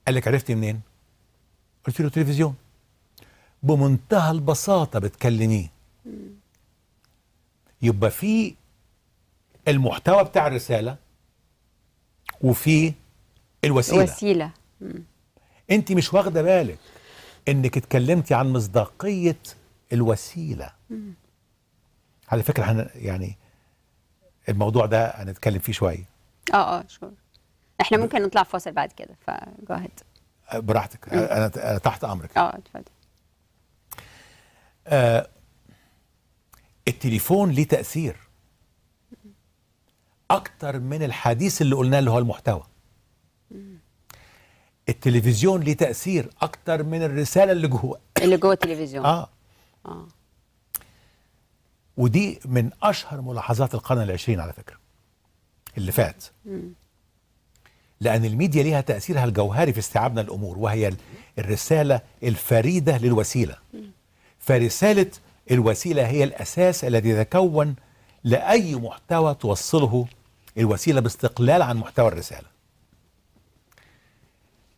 قال لك عرفتي منين قلت له تلفزيون بمنتهى البساطة بتكلميه يبقى في المحتوى بتاع الرسالة وفي الوسيلة الوسيلة انت مش واخدة بالك انك اتكلمتي عن مصداقية الوسيلة مم. على فكرة يعني الموضوع ده هنتكلم فيه شوية اه اه شور احنا ممكن نطلع فاصل بعد كده فجاهد براحتك مم. انا تحت امرك اه اتفضل آه التليفون ليه تأثير أكتر من الحديث اللي قلناه اللي هو المحتوى التلفزيون ليه تأثير أكتر من الرسالة اللي جوه اللي جوه التلفزيون آه. آه ودي من أشهر ملاحظات القرن العشرين على فكرة اللي فات لأن الميديا ليها تأثيرها الجوهري في استيعابنا الأمور وهي الرسالة الفريدة للوسيلة مم. فرسالة الوسيلة هي الأساس الذي يتكون لأي محتوى توصله الوسيلة باستقلال عن محتوى الرسالة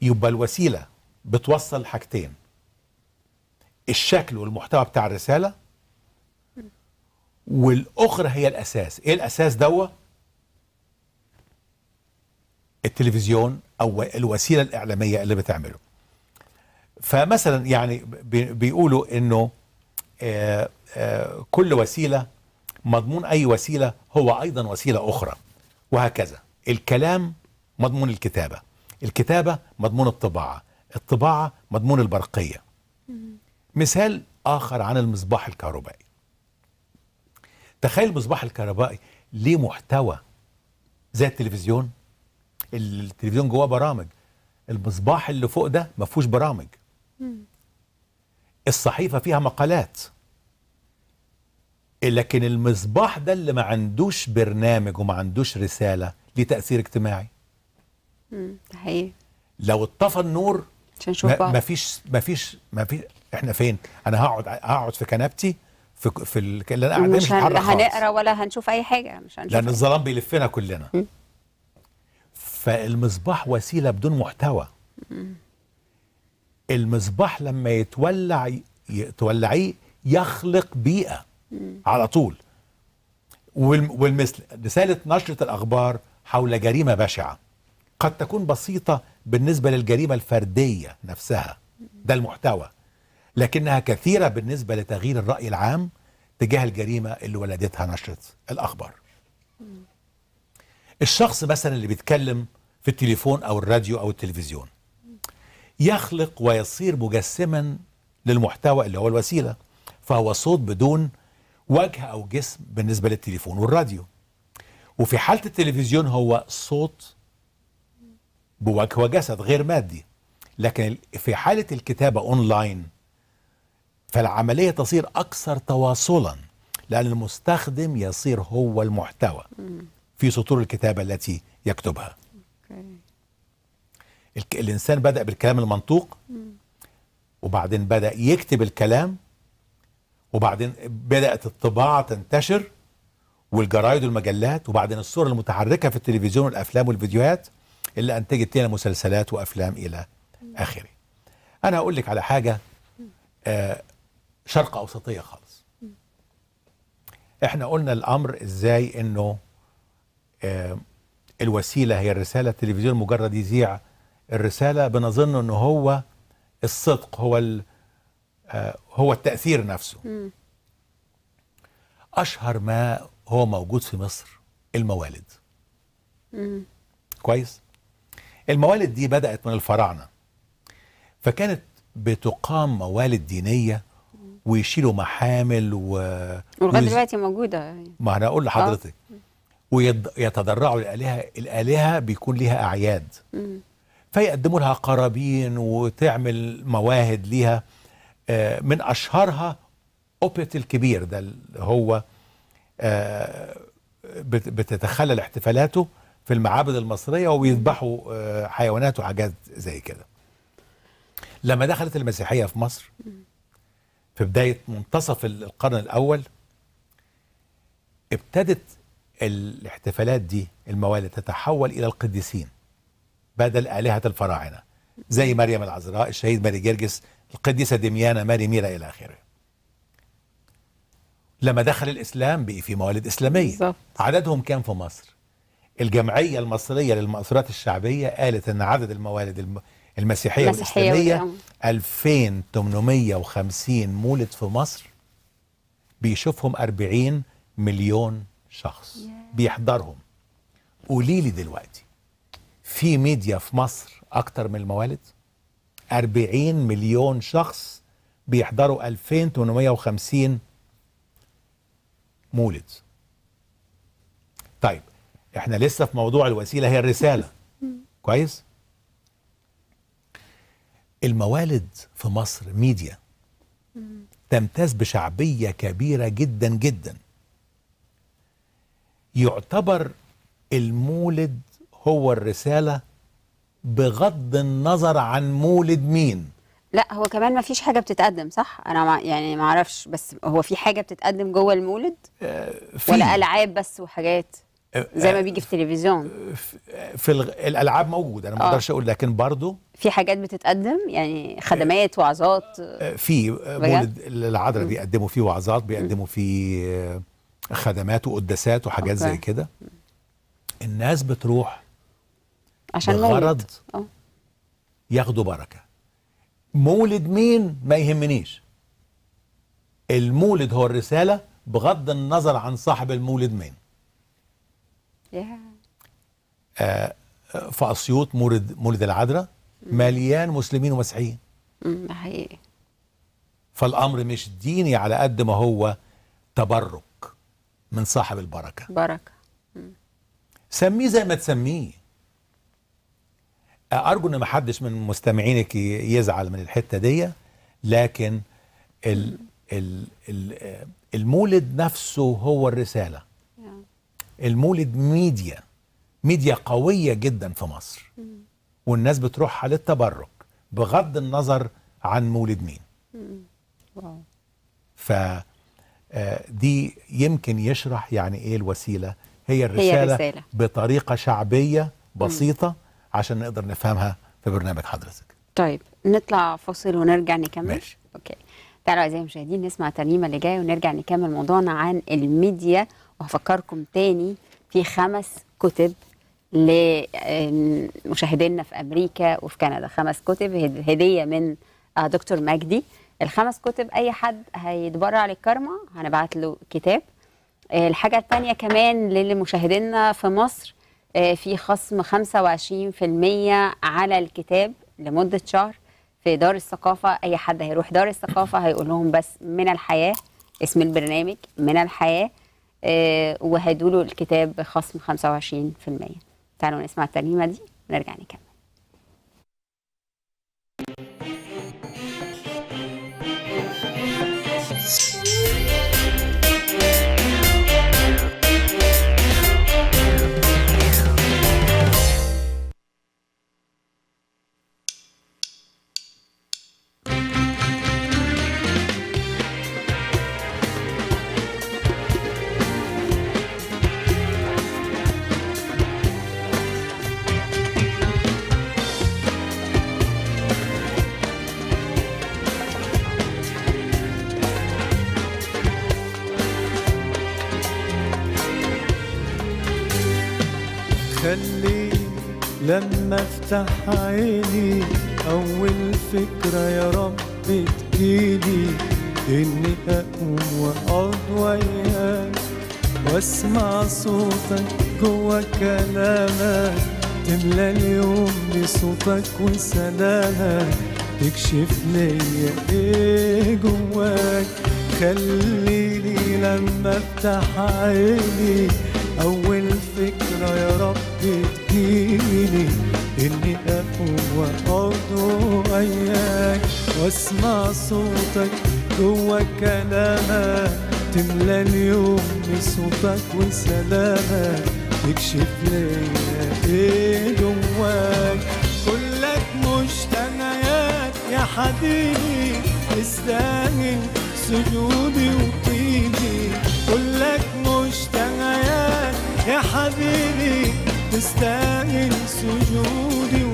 يبقى الوسيلة بتوصل حاجتين الشكل والمحتوى بتاع الرسالة والأخرى هي الأساس إيه الأساس دوة؟ التلفزيون أو الوسيلة الإعلامية اللي بتعمله فمثلا يعني بيقولوا إنه آه، آه، كل وسيلة مضمون أي وسيلة هو أيضا وسيلة أخرى وهكذا الكلام مضمون الكتابة الكتابة مضمون الطباعة الطباعة مضمون البرقية مثال آخر عن المصباح الكهربائي تخيل المصباح الكهربائي ليه محتوى زي التلفزيون التلفزيون جواه برامج المصباح اللي فوق ده ما فيهوش برامج الصحيفة فيها مقالات لكن المصباح ده اللي ما عندوش برنامج وما عندوش رسالة ليه تأثير اجتماعي امم حقيقي لو اطفى النور ما نشوف بعض مفيش مفيش مفيش احنا فين انا هقعد هقعد في كنبتي في في ال... اللي انا قاعد مش هنقرا ولا هنشوف اي حاجه مش هنشوف لان الظلام بيلفنا كلنا م. فالمصباح وسيله بدون محتوى م. المصباح لما يتولع تولعيه يخلق بيئه على طول والمثل رساله نشره الاخبار حول جريمه بشعه قد تكون بسيطه بالنسبه للجريمه الفرديه نفسها ده المحتوى لكنها كثيره بالنسبه لتغيير الراي العام تجاه الجريمه اللي ولدتها نشره الاخبار الشخص مثلا اللي بيتكلم في التليفون او الراديو او التلفزيون يخلق ويصير مجسما للمحتوى اللي هو الوسيله فهو صوت بدون وجه او جسم بالنسبه للتليفون والراديو وفي حاله التلفزيون هو صوت بوجه وجسد غير مادي لكن في حاله الكتابه اونلاين فالعمليه تصير اكثر تواصلا لان المستخدم يصير هو المحتوى في سطور الكتابه التي يكتبها الانسان بدا بالكلام المنطوق وبعدين بدا يكتب الكلام وبعدين بدات الطباعه تنتشر والجرايد والمجلات وبعدين الصور المتحركه في التلفزيون والافلام والفيديوهات اللي انتجت لنا مسلسلات وافلام الى اخره. انا هقول لك على حاجه آه شرق اوسطيه خالص. احنا قلنا الامر ازاي انه آه الوسيله هي الرساله التلفزيون مجرد يذيع الرساله بنظن ان هو الصدق هو آه، هو التاثير نفسه مم. اشهر ما هو موجود في مصر الموالد مم. كويس الموالد دي بدات من الفراعنه فكانت بتقام موالد دينيه ويشيلوا محامل و ولغايه دلوقتي موجوده ما انا اقول لحضرتك آه. ويتضرعوا للالهه الالهه بيكون ليها اعياد مم. فيقدموا لها قرابين وتعمل مواهد ليها آه، من اشهرها اوبت الكبير ده اللي هو آه، بتتخلل احتفالاته في المعابد المصريه وبيذبحوا آه، حيوانات وحاجات زي كده لما دخلت المسيحيه في مصر في بدايه منتصف القرن الاول ابتدت الاحتفالات دي الموالد تتحول الى القديسين بدل آلهة الفراعنة زي مريم العذراء الشهيد ماري جرجس القديسة ديميانا ماري ميرا إلى آخره لما دخل الإسلام بقي في موالد إسلامية بالزبط. عددهم كان في مصر الجمعية المصرية للمؤثرات الشعبية قالت أن عدد الموالد المسيحية, المسيحية والإسلامية 2850 مولد في مصر بيشوفهم 40 مليون شخص بيحضرهم قولي لي دلوقتي في ميديا في مصر أكتر من الموالد 40 مليون شخص بيحضروا 2850 مولد طيب احنا لسه في موضوع الوسيلة هي الرسالة كويس الموالد في مصر ميديا تمتاز بشعبية كبيرة جدا جدا يعتبر المولد هو الرسالة بغض النظر عن مولد مين لا هو كمان ما فيش حاجة بتتقدم صح أنا ما يعني ما أعرفش بس هو في حاجة بتتقدم جوه المولد آه، في ولا ألعاب بس وحاجات آه، زي ما آه، بيجي في التلفزيون في الالعاب موجوده انا ما اقدرش اقول لكن برضه في حاجات بتتقدم يعني خدمات وعظات في مولد العذراء بيقدموا فيه وعظات بيقدموا فيه خدمات وقداسات وحاجات أوكي. زي كده الناس بتروح عشان مولد اه ياخدوا بركه مولد مين ما يهمنيش المولد هو الرساله بغض النظر عن صاحب المولد مين yeah. آه اسيوط مولد مولد العذراء مليان مسلمين ومسيحيين حقيقي فالامر مش ديني على قد ما هو تبرك من صاحب البركه بركه سميه زي ما تسميه ارجو ان ما حدش من مستمعينك يزعل من الحته دي لكن ال ال ال المولد نفسه هو الرساله المولد ميديا ميديا قويه جدا في مصر mm. والناس بتروحها للتبرك بغض النظر عن مولد مين mm. ف آه، دي يمكن يشرح يعني ايه الوسيله هي الرساله, هي الرسالة. بطريقه شعبيه mm. بسيطه عشان نقدر نفهمها في برنامج حضرتك طيب نطلع فاصل ونرجع نكمل ماشي اوكي تعالوا اعزائي المشاهدين نسمع الترنيمه اللي جايه ونرجع نكمل موضوعنا عن الميديا وهفكركم تاني في خمس كتب لمشاهدينا في امريكا وفي كندا خمس كتب هديه من آه، دكتور مجدي الخمس كتب اي حد هيتبرع للكارما هنبعت له كتاب الحاجه الثانيه كمان للمشاهدينا في مصر آه، في خصم 25% على الكتاب لمدة شهر في دار الثقافة أي حد هيروح دار الثقافة هيقول لهم بس من الحياة اسم البرنامج من الحياة آه، وهيدوله الكتاب بخصم 25% تعالوا نسمع الترنيمة دي ونرجع نكمل افتح عيني اول فكرة يا رب تجيلي اني اقوم واقعد وياك واسمع صوتك جوا كلامك تملى اليوم بصوتك وسلامك تكشف ليا ايه جواك خليني لما افتح عيني اول فكره يا رب تجيلي وأقعد وياك واسمع صوتك جوا كلامك تملى اليوم بصوتك وسلامك تكشف ليا ايه جواك كلك مشتنيات يا حبيبي تستاهل سجودي وطيبي كلك مشتنيات يا حبيبي تستاهل سجودي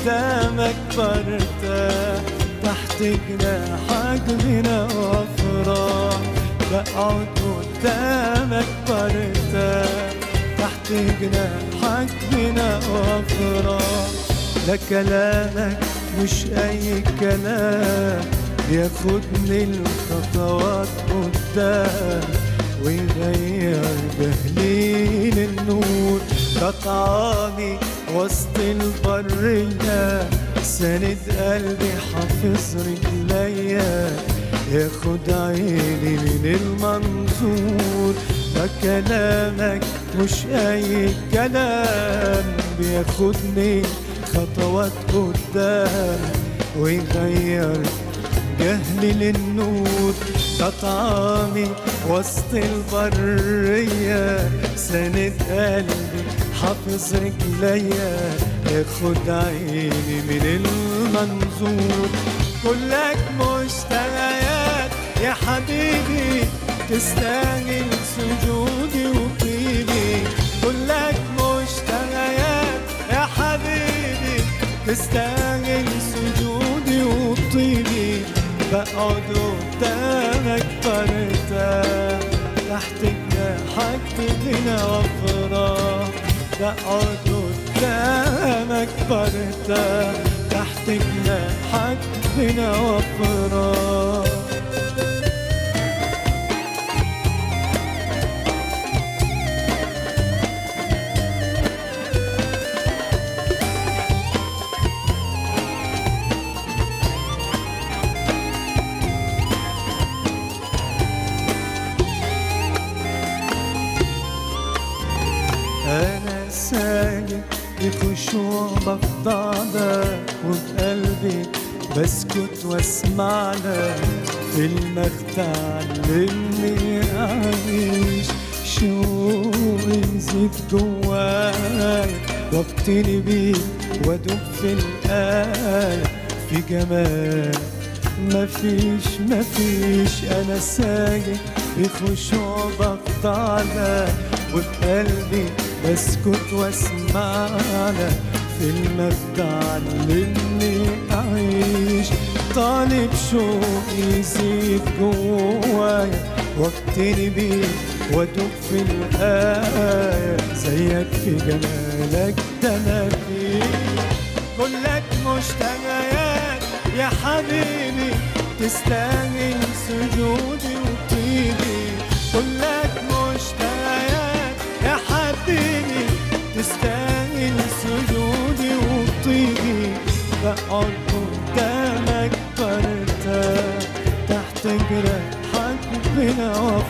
قدامك برتاح تحت جناحك غنى وافراح بقعد قدامك برتاح تحت جناحك غنى وافراح ده كلامك مش أي كلام ياخدني الخطوات قدام ويغير جهلي النور قطعاني وسط البرية سند قلبي حافظ رجليا ياخد عيني من المنظور ده كلامك مش أي كلام بياخدني خطوات قدام ويغير جهلي للنور طعامي وسط البرية سند قلبي حافظ رجليا خد عيني من المنظور كلك مشتريات يا حبيبي تستاهل سجودي وطيبي كلك مشتريات يا حبيبي تستاهل سجودي وطيبي بقعد قدامك فرتاح تحت جناحك بلا وفره بقعد قدامك برتاح تحت جناحك بنوى فراق بخشوع بخضعلك وبقلبي بسكت واسمع لك كلمة تعلمني أعيش شوقي يزيد جواي واقتني بيك وادوب في القلب في جمال مفيش مفيش أنا ساجد بخشوع بخضعلك وبقلبي بسكت واسمع في كلمة بتعلمني أعيش طالب شوقي يزيد جوايا واقتني بيه وادوب في الآية زيك في جمالك ده ما كلك مشتغيات يا حبيبي تستاهل سجودي وطيبي بقعد قدامك برتاح تحت جراحك بلا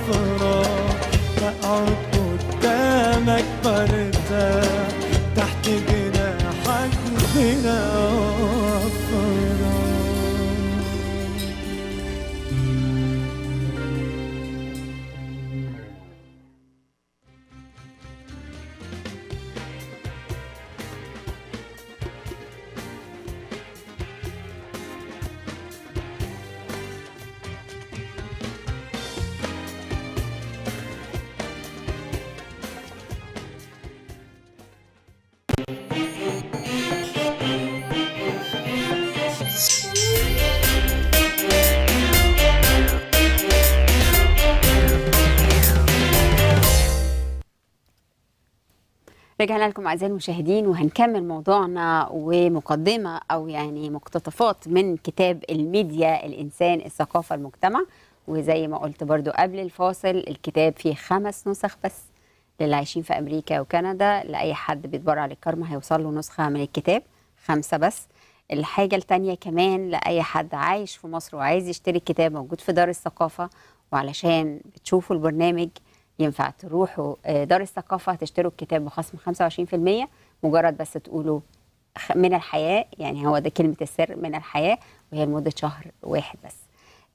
اهلا لكم اعزائي المشاهدين وهنكمل موضوعنا ومقدمه او يعني مقتطفات من كتاب الميديا الانسان الثقافه المجتمع وزي ما قلت برضو قبل الفاصل الكتاب فيه خمس نسخ بس للي عايشين في امريكا وكندا لاي حد بيتبرع للكرمه هيوصل له نسخه من الكتاب خمسه بس الحاجه الثانيه كمان لاي حد عايش في مصر وعايز يشتري الكتاب موجود في دار الثقافه وعلشان بتشوفوا البرنامج ينفع تروحوا آه، دار الثقافه تشتروا الكتاب بخصم 25% مجرد بس تقولوا من الحياه يعني هو ده كلمه السر من الحياه وهي لمده شهر واحد بس.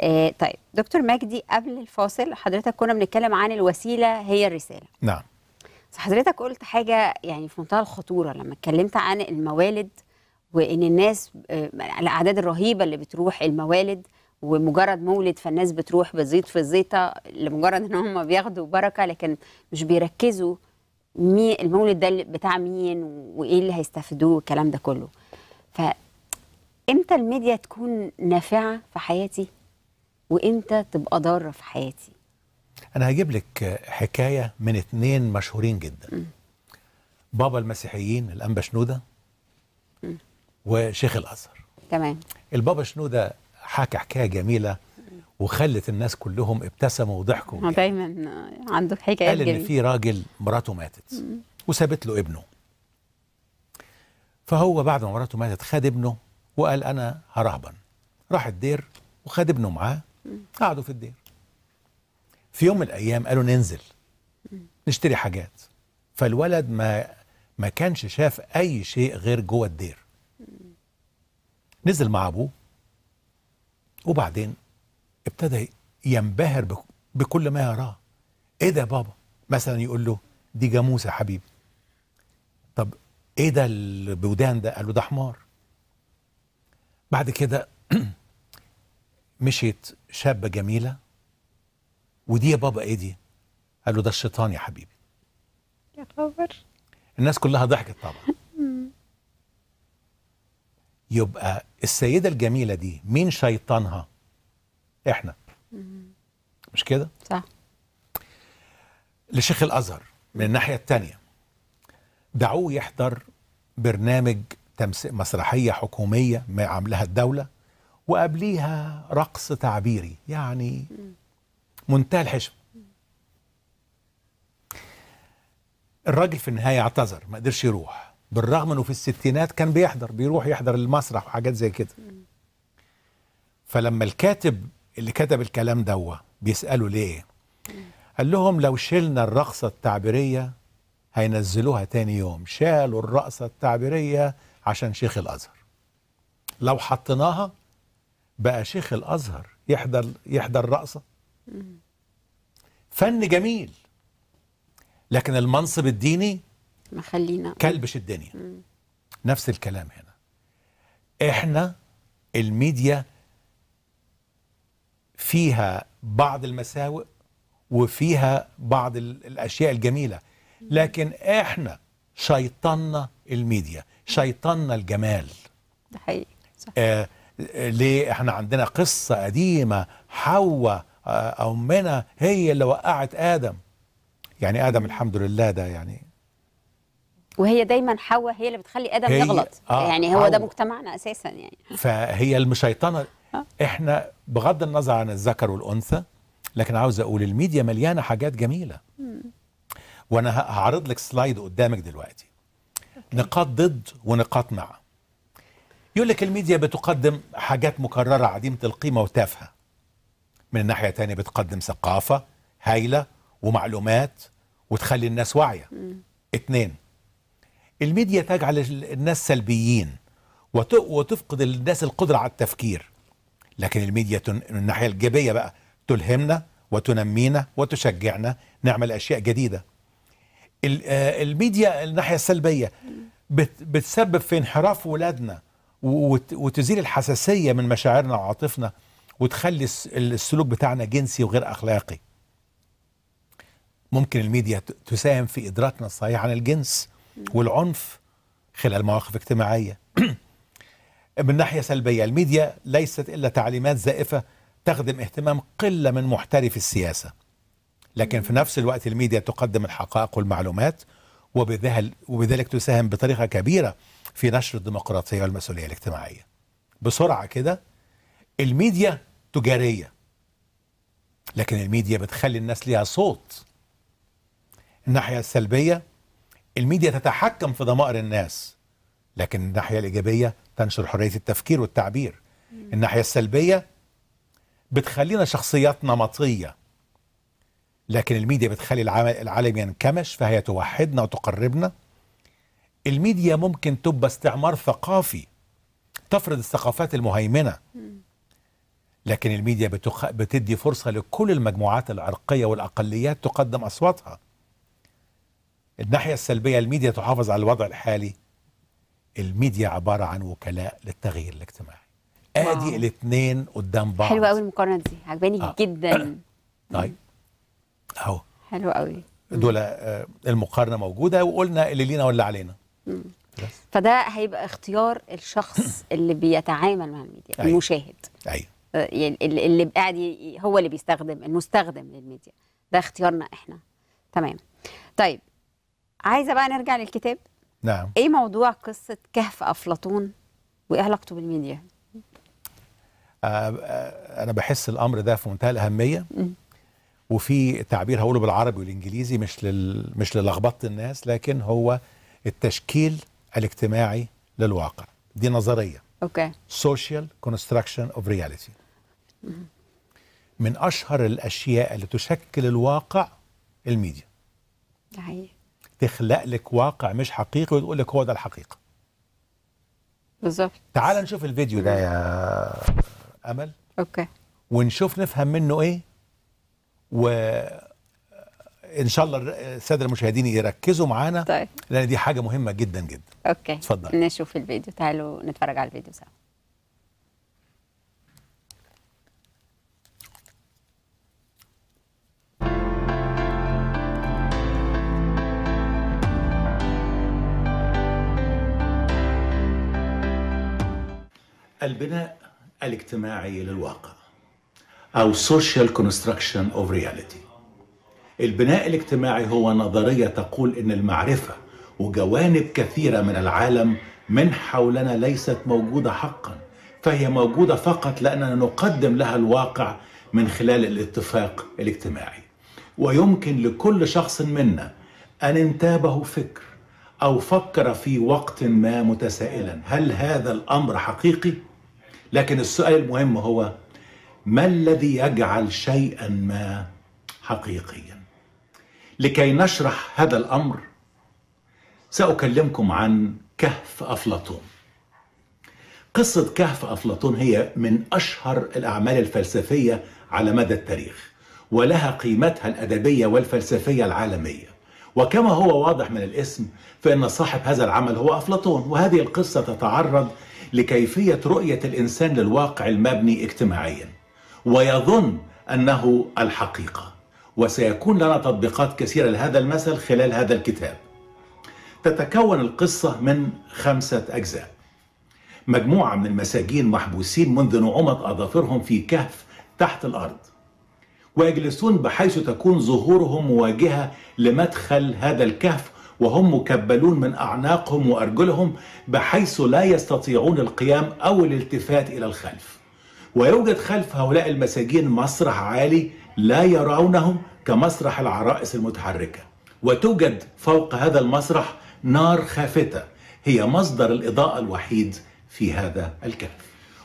آه، طيب دكتور مجدي قبل الفاصل حضرتك كنا بنتكلم عن الوسيله هي الرساله. نعم. حضرتك قلت حاجه يعني في منتهى الخطوره لما اتكلمت عن الموالد وان الناس آه، الاعداد الرهيبه اللي بتروح الموالد ومجرد مولد فالناس بتروح بتزيد في الزيطه لمجرد ان هم بياخدوا بركه لكن مش بيركزوا مين المولد ده بتاع مين وايه اللي هيستفيدوه والكلام ده كله ف امتى الميديا تكون نافعه في حياتي وامتى تبقى ضاره في حياتي انا هجيب لك حكايه من اثنين مشهورين جدا م. بابا المسيحيين الانبا شنوده م. وشيخ الازهر تمام البابا شنوده حكى حكايه جميله وخلت الناس كلهم ابتسموا وضحكوا هو دايما عنده حكايه قال ان في راجل مراته ماتت وسابت له ابنه فهو بعد ما مراته ماتت خد ابنه وقال انا هرهبن راح الدير وخد ابنه معاه قعدوا في الدير في يوم من الايام قالوا ننزل نشتري حاجات فالولد ما ما كانش شاف اي شيء غير جوه الدير نزل مع ابوه وبعدين ابتدى ينبهر بكل ما يراه ايه ده يا بابا مثلا يقول له دي جاموسه يا حبيبي طب ايه ده البودان ده قال له ده حمار بعد كده مشيت شابه جميله ودي يا بابا ايه دي قال له ده الشيطان يا حبيبي يا خبر الناس كلها ضحكت طبعا يبقى السيدة الجميلة دي مين شيطانها احنا مش كده صح لشيخ الأزهر من الناحية التانية دعوه يحضر برنامج مسرحية حكومية ما عاملاها الدولة وقبليها رقص تعبيري يعني منتهى الحشم الراجل في النهاية اعتذر ما قدرش يروح بالرغم انه في الستينات كان بيحضر بيروح يحضر المسرح وحاجات زي كده فلما الكاتب اللي كتب الكلام دوا بيسألوا ليه قال لهم لو شلنا الرقصة التعبيرية هينزلوها تاني يوم شالوا الرقصة التعبيرية عشان شيخ الأزهر لو حطيناها بقى شيخ الأزهر يحضر يحضر رقصة فن جميل لكن المنصب الديني مخلينا كلبش الدنيا مم. نفس الكلام هنا احنا الميديا فيها بعض المساوئ وفيها بعض الاشياء الجميله لكن احنا شيطنا الميديا شيطنا الجمال ده حقيقي صح. آه ليه احنا عندنا قصه قديمه حواء آه امنا هي اللي وقعت ادم يعني ادم الحمد لله ده يعني وهي دايما حواء هي اللي بتخلي ادم يغلط آه يعني هو ده مجتمعنا اساسا يعني فهي المشيطنه آه. احنا بغض النظر عن الذكر والانثى لكن عاوز اقول الميديا مليانه حاجات جميله مم. وانا هعرض لك سلايد قدامك دلوقتي نقاط ضد ونقاط مع يقول لك الميديا بتقدم حاجات مكرره عديمه القيمه وتافهه من الناحيه الثانيه بتقدم ثقافه هايله ومعلومات وتخلي الناس واعيه اثنين الميديا تجعل الناس سلبيين وتفقد الناس القدرة على التفكير لكن الميديا من الناحية الإيجابية بقى تلهمنا وتنمينا وتشجعنا نعمل أشياء جديدة آه، الميديا الناحية السلبية بتسبب في انحراف ولادنا وتزيل الحساسية من مشاعرنا وعاطفنا وتخلي السلوك بتاعنا جنسي وغير أخلاقي ممكن الميديا تساهم في إدراكنا الصحيح عن الجنس والعنف خلال مواقف اجتماعية من ناحية سلبية الميديا ليست إلا تعليمات زائفة تخدم اهتمام قلة من محترف السياسة لكن في نفس الوقت الميديا تقدم الحقائق والمعلومات وبذلك تساهم بطريقة كبيرة في نشر الديمقراطية والمسؤولية الاجتماعية بسرعة كده الميديا تجارية لكن الميديا بتخلي الناس ليها صوت الناحية السلبية الميديا تتحكم في ضمائر الناس لكن الناحية الإيجابية تنشر حرية التفكير والتعبير الناحية السلبية بتخلينا شخصيات نمطية لكن الميديا بتخلي العالم ينكمش فهي توحدنا وتقربنا الميديا ممكن تبقى استعمار ثقافي تفرض الثقافات المهيمنه لكن الميديا بتدي فرصه لكل المجموعات العرقيه والاقليات تقدم اصواتها الناحية السلبية الميديا تحافظ على الوضع الحالي الميديا عبارة عن وكلاء للتغيير الاجتماعي ادي الاثنين قدام بعض حلوة قوي المقارنة دي عجباني آه. جدا طيب اهو حلوة قوي دول آه، المقارنة موجودة وقلنا اللي لينا واللي علينا بس. فده هيبقى اختيار الشخص اللي بيتعامل مع الميديا أيوة. المشاهد ايوه آه، يعني اللي قاعد هو اللي بيستخدم المستخدم للميديا ده اختيارنا احنا تمام طيب عايزه بقى نرجع للكتاب نعم ايه موضوع قصه كهف افلاطون وايه علاقته بالميديا آه، آه، انا بحس الامر ده في منتهى الاهميه وفي تعبير هقوله بالعربي والانجليزي مش لل... مش للخبطه الناس لكن هو التشكيل الاجتماعي للواقع دي نظريه اوكي سوشيال كونستراكشن اوف رياليتي من اشهر الاشياء اللي تشكل الواقع الميديا حقيقي تخلق لك واقع مش حقيقي وتقول لك هو ده الحقيقه بالظبط تعال نشوف الفيديو ده يا امل اوكي ونشوف نفهم منه ايه و ان شاء الله الساده المشاهدين يركزوا معانا طيب. لان دي حاجه مهمه جدا جدا اوكي اتفضل نشوف الفيديو تعالوا نتفرج على الفيديو سوا البناء الاجتماعي للواقع أو social construction of reality البناء الاجتماعي هو نظرية تقول إن المعرفة وجوانب كثيرة من العالم من حولنا ليست موجودة حقا فهي موجودة فقط لأننا نقدم لها الواقع من خلال الاتفاق الاجتماعي ويمكن لكل شخص منا أن انتابه فكر أو فكر في وقت ما متسائلا هل هذا الأمر حقيقي؟ لكن السؤال المهم هو ما الذي يجعل شيئا ما حقيقيا لكي نشرح هذا الامر ساكلمكم عن كهف افلاطون قصه كهف افلاطون هي من اشهر الاعمال الفلسفيه على مدى التاريخ ولها قيمتها الادبيه والفلسفيه العالميه وكما هو واضح من الاسم فان صاحب هذا العمل هو افلاطون وهذه القصه تتعرض لكيفية رؤية الإنسان للواقع المبني اجتماعيا ويظن أنه الحقيقة وسيكون لنا تطبيقات كثيرة لهذا المثل خلال هذا الكتاب تتكون القصة من خمسة أجزاء مجموعة من المساجين محبوسين منذ نعومة أظافرهم في كهف تحت الأرض ويجلسون بحيث تكون ظهورهم مواجهة لمدخل هذا الكهف وهم مكبلون من أعناقهم وأرجلهم بحيث لا يستطيعون القيام أو الالتفات إلى الخلف ويوجد خلف هؤلاء المساجين مسرح عالي لا يرونه كمسرح العرائس المتحركة وتوجد فوق هذا المسرح نار خافتة هي مصدر الإضاءة الوحيد في هذا الكهف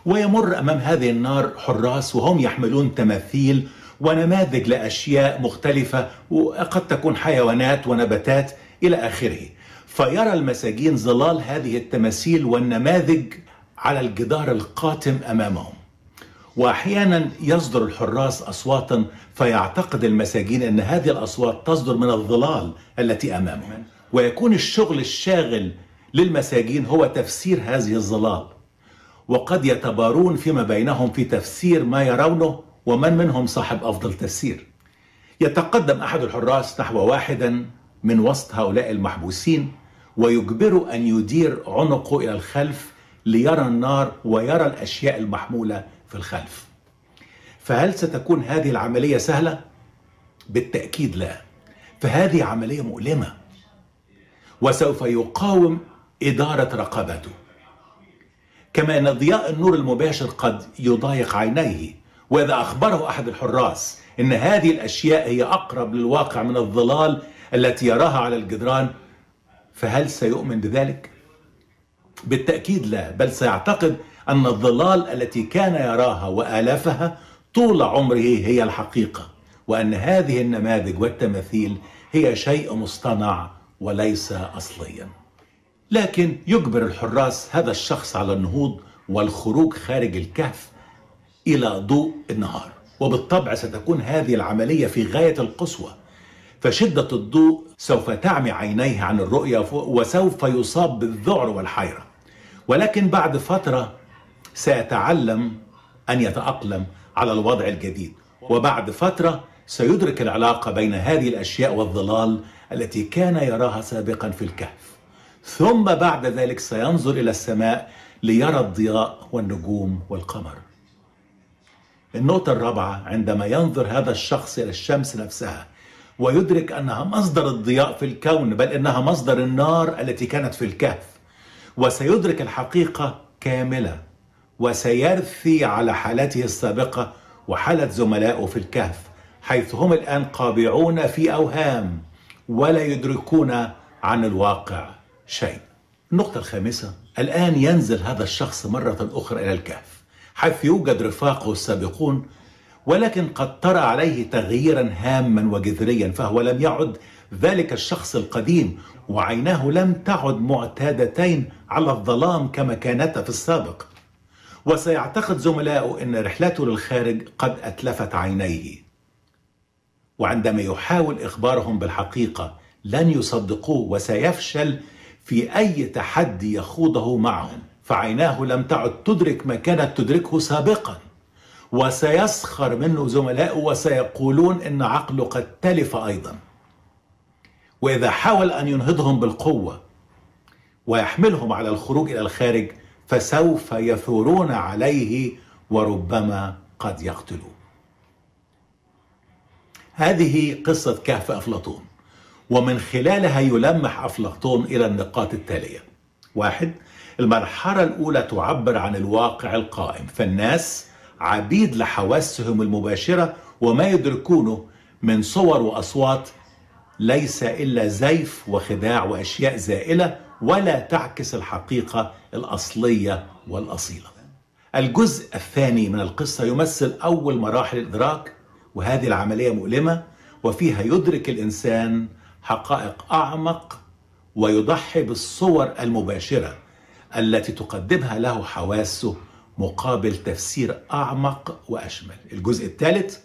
ويمر أمام هذه النار حراس وهم يحملون تماثيل ونماذج لأشياء مختلفة وقد تكون حيوانات ونباتات إلى آخره فيرى المساجين ظلال هذه التماثيل والنماذج على الجدار القاتم أمامهم واحيانا يصدر الحراس اصواتا فيعتقد المساجين ان هذه الاصوات تصدر من الظلال التي امامهم ويكون الشغل الشاغل للمساجين هو تفسير هذه الظلال وقد يتبارون فيما بينهم في تفسير ما يرونه ومن منهم صاحب افضل تفسير يتقدم احد الحراس نحو واحدا من وسط هؤلاء المحبوسين ويجبره ان يدير عنقه الى الخلف ليرى النار ويرى الاشياء المحموله في الخلف. فهل ستكون هذه العمليه سهله؟ بالتاكيد لا. فهذه عمليه مؤلمه. وسوف يقاوم اداره رقبته. كما ان ضياء النور المباشر قد يضايق عينيه واذا اخبره احد الحراس ان هذه الاشياء هي اقرب للواقع من الظلال التي يراها على الجدران فهل سيؤمن بذلك؟ بالتأكيد لا بل سيعتقد أن الظلال التي كان يراها وآلافها طول عمره هي الحقيقة وأن هذه النماذج والتماثيل هي شيء مصطنع وليس أصليا لكن يجبر الحراس هذا الشخص على النهوض والخروج خارج الكهف إلى ضوء النهار وبالطبع ستكون هذه العملية في غاية القسوة فشدة الضوء سوف تعمي عينيه عن الرؤية وسوف يصاب بالذعر والحيرة ولكن بعد فترة سيتعلم أن يتأقلم على الوضع الجديد وبعد فترة سيدرك العلاقة بين هذه الأشياء والظلال التي كان يراها سابقا في الكهف ثم بعد ذلك سينظر إلى السماء ليرى الضياء والنجوم والقمر النقطة الرابعة عندما ينظر هذا الشخص إلى الشمس نفسها ويدرك أنها مصدر الضياء في الكون بل إنها مصدر النار التي كانت في الكهف وسيدرك الحقيقة كاملة وسيرثي على حالته السابقة وحالة زملائه في الكهف حيث هم الآن قابعون في أوهام ولا يدركون عن الواقع شيء النقطة الخامسة الآن ينزل هذا الشخص مرة أخرى إلى الكهف حيث يوجد رفاقه السابقون ولكن قد ترى عليه تغييرا هاما وجذريا فهو لم يعد ذلك الشخص القديم وعيناه لم تعد معتادتين على الظلام كما كانتا في السابق وسيعتقد زملاؤه ان رحلته للخارج قد اتلفت عينيه وعندما يحاول اخبارهم بالحقيقه لن يصدقوه وسيفشل في اي تحدي يخوضه معهم فعيناه لم تعد تدرك ما كانت تدركه سابقا وسيسخر منه زملائه وسيقولون ان عقله قد تلف ايضا واذا حاول ان ينهضهم بالقوه ويحملهم على الخروج الى الخارج فسوف يثورون عليه وربما قد يقتلوه هذه قصه كهف افلاطون ومن خلالها يلمح افلاطون الى النقاط التاليه واحد المرحله الاولى تعبر عن الواقع القائم فالناس عبيد لحواسهم المباشرة وما يدركونه من صور وأصوات ليس إلا زيف وخداع وأشياء زائلة ولا تعكس الحقيقة الأصلية والأصيلة الجزء الثاني من القصة يمثل أول مراحل الإدراك وهذه العملية مؤلمة وفيها يدرك الإنسان حقائق أعمق ويضحي بالصور المباشرة التي تقدمها له حواسه مقابل تفسير أعمق وأشمل الجزء الثالث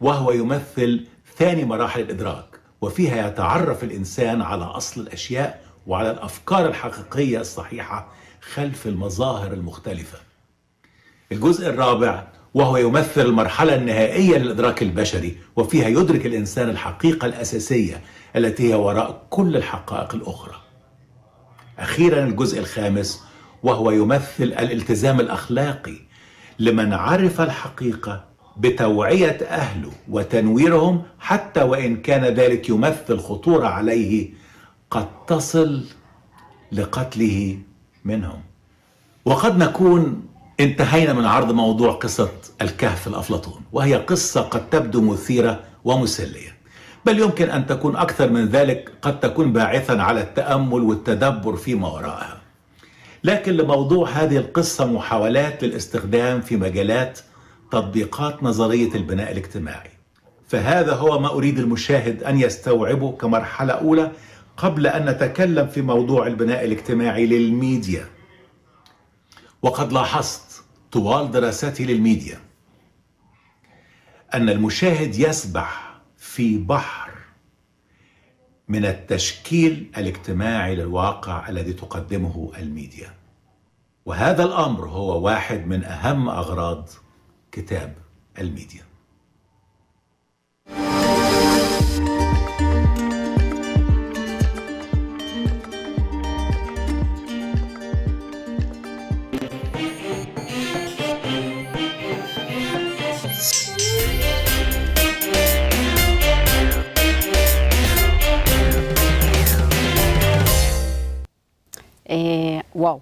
وهو يمثل ثاني مراحل الإدراك وفيها يتعرف الإنسان على أصل الأشياء وعلى الأفكار الحقيقية الصحيحة خلف المظاهر المختلفة الجزء الرابع وهو يمثل المرحلة النهائية للإدراك البشري وفيها يدرك الإنسان الحقيقة الأساسية التي هي وراء كل الحقائق الأخرى أخيرا الجزء الخامس وهو يمثل الالتزام الاخلاقي لمن عرف الحقيقه بتوعيه اهله وتنويرهم حتى وان كان ذلك يمثل خطوره عليه قد تصل لقتله منهم وقد نكون انتهينا من عرض موضوع قصه الكهف الافلاطون وهي قصه قد تبدو مثيره ومسليه بل يمكن ان تكون اكثر من ذلك قد تكون باعثا على التامل والتدبر فيما وراءها لكن لموضوع هذه القصة محاولات للاستخدام في مجالات تطبيقات نظرية البناء الاجتماعي فهذا هو ما أريد المشاهد أن يستوعبه كمرحلة أولى قبل أن نتكلم في موضوع البناء الاجتماعي للميديا وقد لاحظت طوال دراستي للميديا أن المشاهد يسبح في بحر من التشكيل الاجتماعي للواقع الذي تقدمه الميديا وهذا الامر هو واحد من اهم اغراض كتاب الميديا إيه واو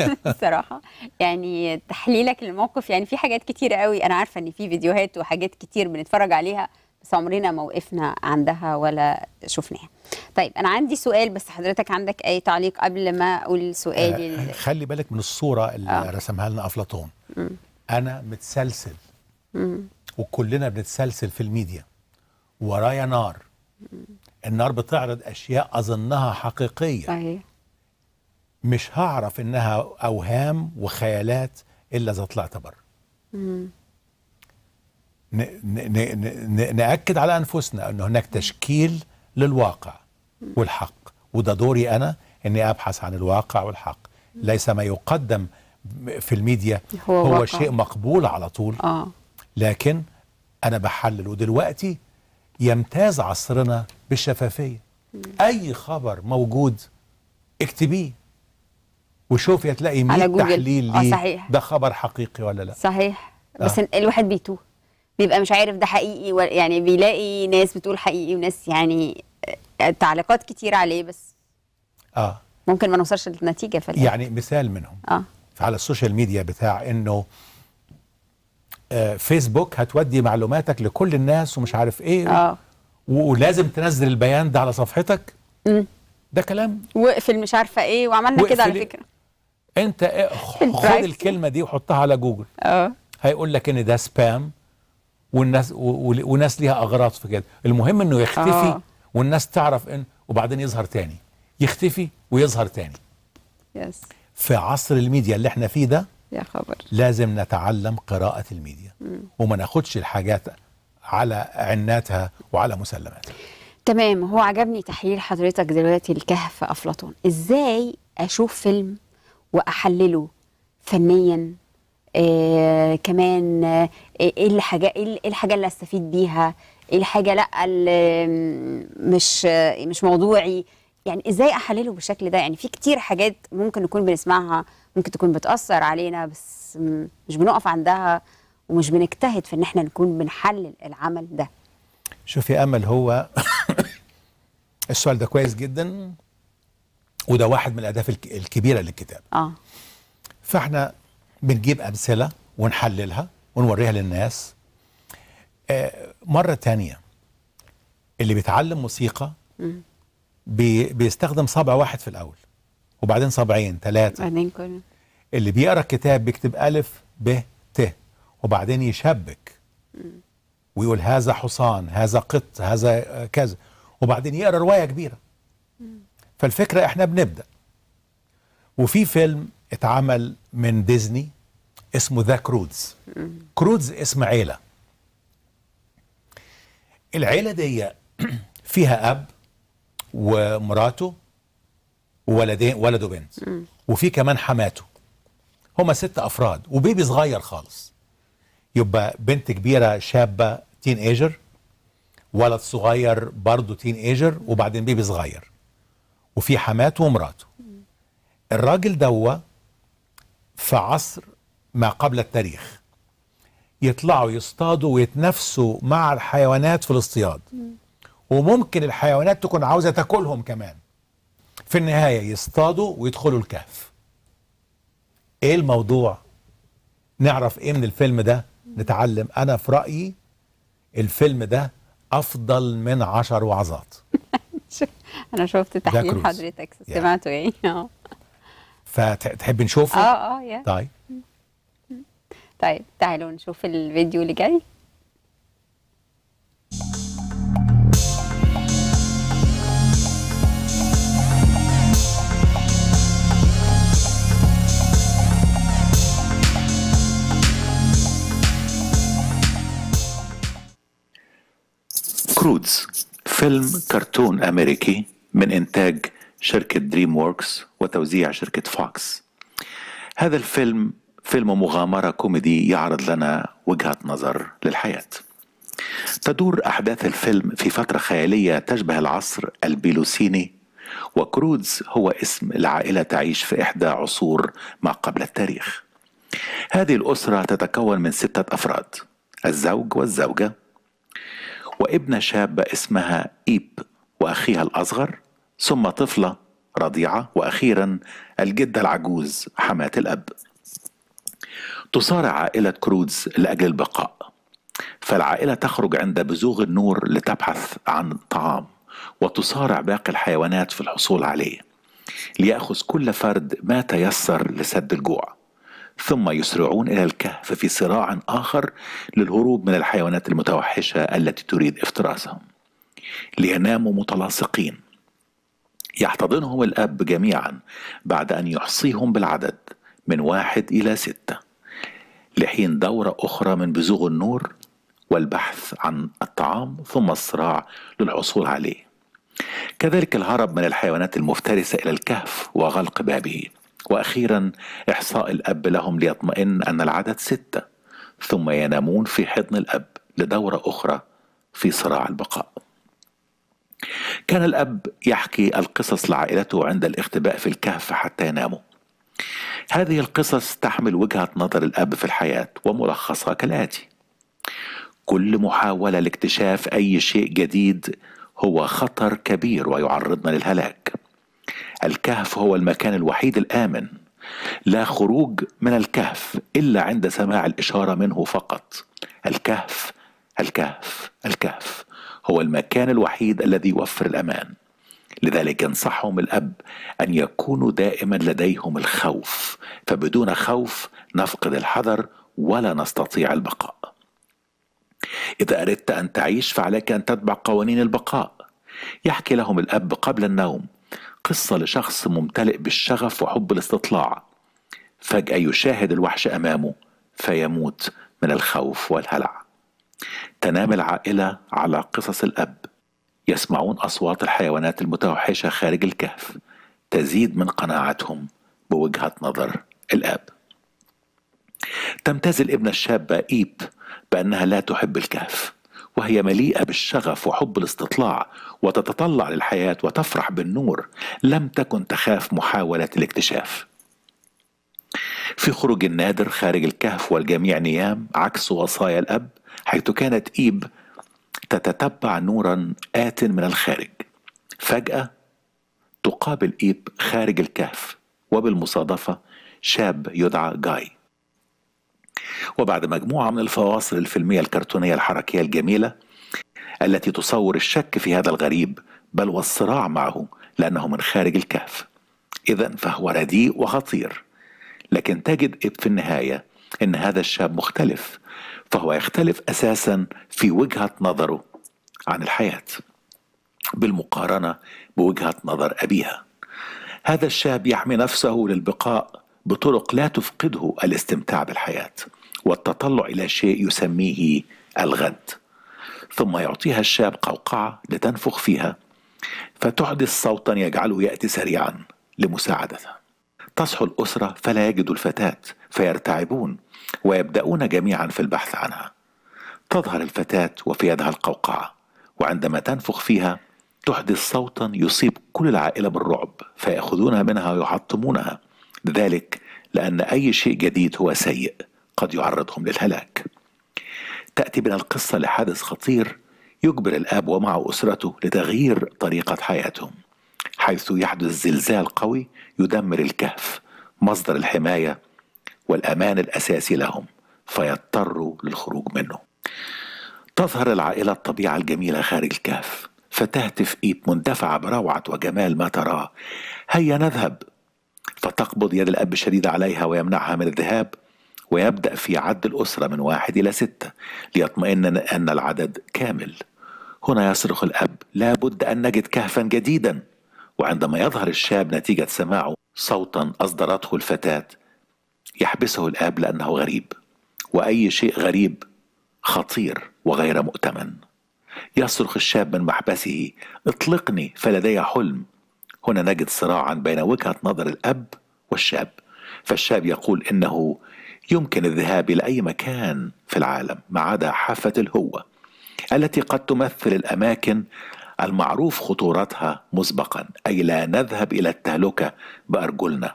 صراحة يعني تحليلك للموقف يعني في حاجات كتيرة قوي أنا عارفة إن في فيديوهات وحاجات كتير بنتفرج عليها بس عمرنا ما وقفنا عندها ولا شفناها. طيب أنا عندي سؤال بس حضرتك عندك أي تعليق قبل ما أقول سؤالي آه خلي بالك من الصورة اللي آه. رسمها لنا أفلاطون. أنا متسلسل وكلنا بنتسلسل في الميديا ورايا نار النار بتعرض أشياء أظنها حقيقية صحيح مش هعرف انها اوهام وخيالات الا اذا طلعت بره ناكد على انفسنا ان هناك تشكيل للواقع والحق وده دوري انا اني ابحث عن الواقع والحق ليس ما يقدم في الميديا هو, هو شيء مقبول على طول آه. لكن انا بحلل ودلوقتي يمتاز عصرنا بالشفافيه اي خبر موجود اكتبيه وشوف هتلاقي 100 تحليل آه، ليه صحيح. ده خبر حقيقي ولا لا صحيح آه. بس الواحد بيتوه بيبقى مش عارف ده حقيقي يعني بيلاقي ناس بتقول حقيقي وناس يعني آه، تعليقات كتير عليه بس اه ممكن ما نوصلش للنتيجه في يعني مثال منهم اه على السوشيال ميديا بتاع انه آه، فيسبوك هتودي معلوماتك لكل الناس ومش عارف ايه اه ولازم تنزل البيان ده على صفحتك امم ده كلام وقفل مش عارفه ايه وعملنا كده على فكره ايه، انت خد إيه؟ الكلمه دي وحطها على جوجل اه هيقول لك ان ده سبام والناس وناس ليها اغراض في كده المهم انه يختفي أوه. والناس تعرف ان وبعدين يظهر تاني يختفي ويظهر تاني يس في عصر الميديا اللي احنا فيه ده يا خبر لازم نتعلم قراءة الميديا مم. وما ناخدش الحاجات على عناتها وعلى مسلماتها تمام هو عجبني تحليل حضرتك دلوقتي الكهف أفلاطون ازاي أشوف فيلم واحلله فنيا آه كمان آه، ايه الحاجه إيه, ايه الحاجه اللي استفيد بيها ايه الحاجه لا مش مش موضوعي يعني ازاي احلله بالشكل ده يعني في كتير حاجات ممكن نكون بنسمعها ممكن تكون بتاثر علينا بس مش بنقف عندها ومش بنجتهد في ان احنا نكون بنحلل العمل ده شوفي امل هو السؤال ده كويس جدا وده واحد من الاهداف الكبيره للكتاب اه فاحنا بنجيب امثله ونحللها ونوريها للناس آه مره تانية اللي بيتعلم موسيقى بي بيستخدم صبع واحد في الاول وبعدين صبعين ثلاثه بعدين كل اللي بيقرا كتاب بيكتب الف ب ت وبعدين يشبك ويقول هذا حصان هذا قط هذا كذا وبعدين يقرا روايه كبيره فالفكرة احنا بنبدأ وفي فيلم اتعمل من ديزني اسمه ذا كرودز كرودز اسم عيلة العيلة دي فيها أب ومراته وولدين ولد وبنت وفي كمان حماته هما ست أفراد وبيبي صغير خالص يبقى بنت كبيرة شابة تين ايجر ولد صغير برضه تين ايجر وبعدين بيبي صغير وفي حماته ومراته الراجل دوا في عصر ما قبل التاريخ يطلعوا يصطادوا ويتنافسوا مع الحيوانات في الاصطياد وممكن الحيوانات تكون عاوزة تاكلهم كمان في النهاية يصطادوا ويدخلوا الكهف ايه الموضوع نعرف ايه من الفيلم ده نتعلم انا في رأيي الفيلم ده افضل من عشر وعظات انا شفت تحليل حضرتك سمعته يعني اه فتحب نشوفه؟ اه اه يا طيب طيب تعالوا نشوف الفيديو اللي جاي كروتز فيلم كرتون أمريكي من إنتاج شركة دريم ووركس وتوزيع شركة فوكس هذا الفيلم فيلم مغامرة كوميدي يعرض لنا وجهة نظر للحياة تدور أحداث الفيلم في فترة خيالية تشبه العصر البيلوسيني وكرودز هو اسم العائلة تعيش في إحدى عصور ما قبل التاريخ هذه الأسرة تتكون من ستة أفراد الزوج والزوجة وابنة شابة اسمها إيب وأخيها الأصغر ثم طفلة رضيعة وأخيرا الجدة العجوز حماة الأب تصارع عائلة كرودز لأجل البقاء فالعائلة تخرج عند بزوغ النور لتبحث عن طعام وتصارع باقي الحيوانات في الحصول عليه ليأخذ كل فرد ما تيسر لسد الجوع ثم يسرعون إلى الكهف في صراع آخر للهروب من الحيوانات المتوحشة التي تريد افتراسهم ليناموا متلاصقين يحتضنهم الأب جميعا بعد أن يحصيهم بالعدد من واحد إلى ستة لحين دورة أخرى من بزوغ النور والبحث عن الطعام ثم الصراع للحصول عليه كذلك الهرب من الحيوانات المفترسة إلى الكهف وغلق بابه واخيرا احصاء الاب لهم ليطمئن ان العدد سته ثم ينامون في حضن الاب لدوره اخرى في صراع البقاء كان الاب يحكي القصص لعائلته عند الاختباء في الكهف حتى يناموا هذه القصص تحمل وجهه نظر الاب في الحياه وملخصها كالاتي كل محاوله لاكتشاف اي شيء جديد هو خطر كبير ويعرضنا للهلاك الكهف هو المكان الوحيد الامن لا خروج من الكهف الا عند سماع الاشاره منه فقط الكهف الكهف الكهف هو المكان الوحيد الذي يوفر الامان لذلك ينصحهم الاب ان يكونوا دائما لديهم الخوف فبدون خوف نفقد الحذر ولا نستطيع البقاء اذا اردت ان تعيش فعليك ان تتبع قوانين البقاء يحكي لهم الاب قبل النوم قصة لشخص ممتلئ بالشغف وحب الاستطلاع فجأة يشاهد الوحش أمامه فيموت من الخوف والهلع تنام العائلة على قصص الأب يسمعون أصوات الحيوانات المتوحشة خارج الكهف تزيد من قناعتهم بوجهة نظر الأب تمتاز الابنة الشابة إيب بأنها لا تحب الكهف وهي مليئة بالشغف وحب الاستطلاع وتتطلع للحياه وتفرح بالنور لم تكن تخاف محاوله الاكتشاف في خروج النادر خارج الكهف والجميع نيام عكس وصايا الاب حيث كانت ايب تتتبع نورا ات من الخارج فجاه تقابل ايب خارج الكهف وبالمصادفه شاب يدعى جاي وبعد مجموعه من الفواصل الفيلميه الكرتونيه الحركيه الجميله التي تصور الشك في هذا الغريب بل والصراع معه لأنه من خارج الكهف إذا فهو رديء وخطير لكن تجد في النهاية أن هذا الشاب مختلف فهو يختلف أساسا في وجهة نظره عن الحياة بالمقارنة بوجهة نظر أبيها هذا الشاب يحمي نفسه للبقاء بطرق لا تفقده الاستمتاع بالحياه والتطلع الى شيء يسميه الغد ثم يعطيها الشاب قوقعة لتنفخ فيها فتحدث صوتا يجعله يأتي سريعا لمساعدتها تصحو الأسرة فلا يجدوا الفتاة فيرتعبون ويبدأون جميعا في البحث عنها تظهر الفتاة وفي يدها القوقعة وعندما تنفخ فيها تحدث صوتا يصيب كل العائلة بالرعب فيأخذونها منها ويحطمونها لذلك لأن أي شيء جديد هو سيء قد يعرضهم للهلاك تأتي بنا القصة لحادث خطير يجبر الآب ومعه أسرته لتغيير طريقة حياتهم حيث يحدث زلزال قوي يدمر الكهف مصدر الحماية والأمان الأساسي لهم فيضطروا للخروج منه تظهر العائلة الطبيعة الجميلة خارج الكهف فتهتف إيب مندفعة بروعة وجمال ما تراه هيا نذهب فتقبض يد الأب الشديدة عليها ويمنعها من الذهاب ويبدأ في عد الأسرة من واحد إلى ستة ليطمئن أن العدد كامل هنا يصرخ الأب لا بد أن نجد كهفا جديدا وعندما يظهر الشاب نتيجة سماعه صوتا أصدرته الفتاة يحبسه الأب لأنه غريب وأي شيء غريب خطير وغير مؤتمن يصرخ الشاب من محبسه اطلقني فلدي حلم هنا نجد صراعا بين وجهة نظر الأب والشاب فالشاب يقول إنه يمكن الذهاب إلى أي مكان في العالم ما عدا حافة الهوة التي قد تمثل الأماكن المعروف خطورتها مسبقا أي لا نذهب إلى التهلكة بأرجلنا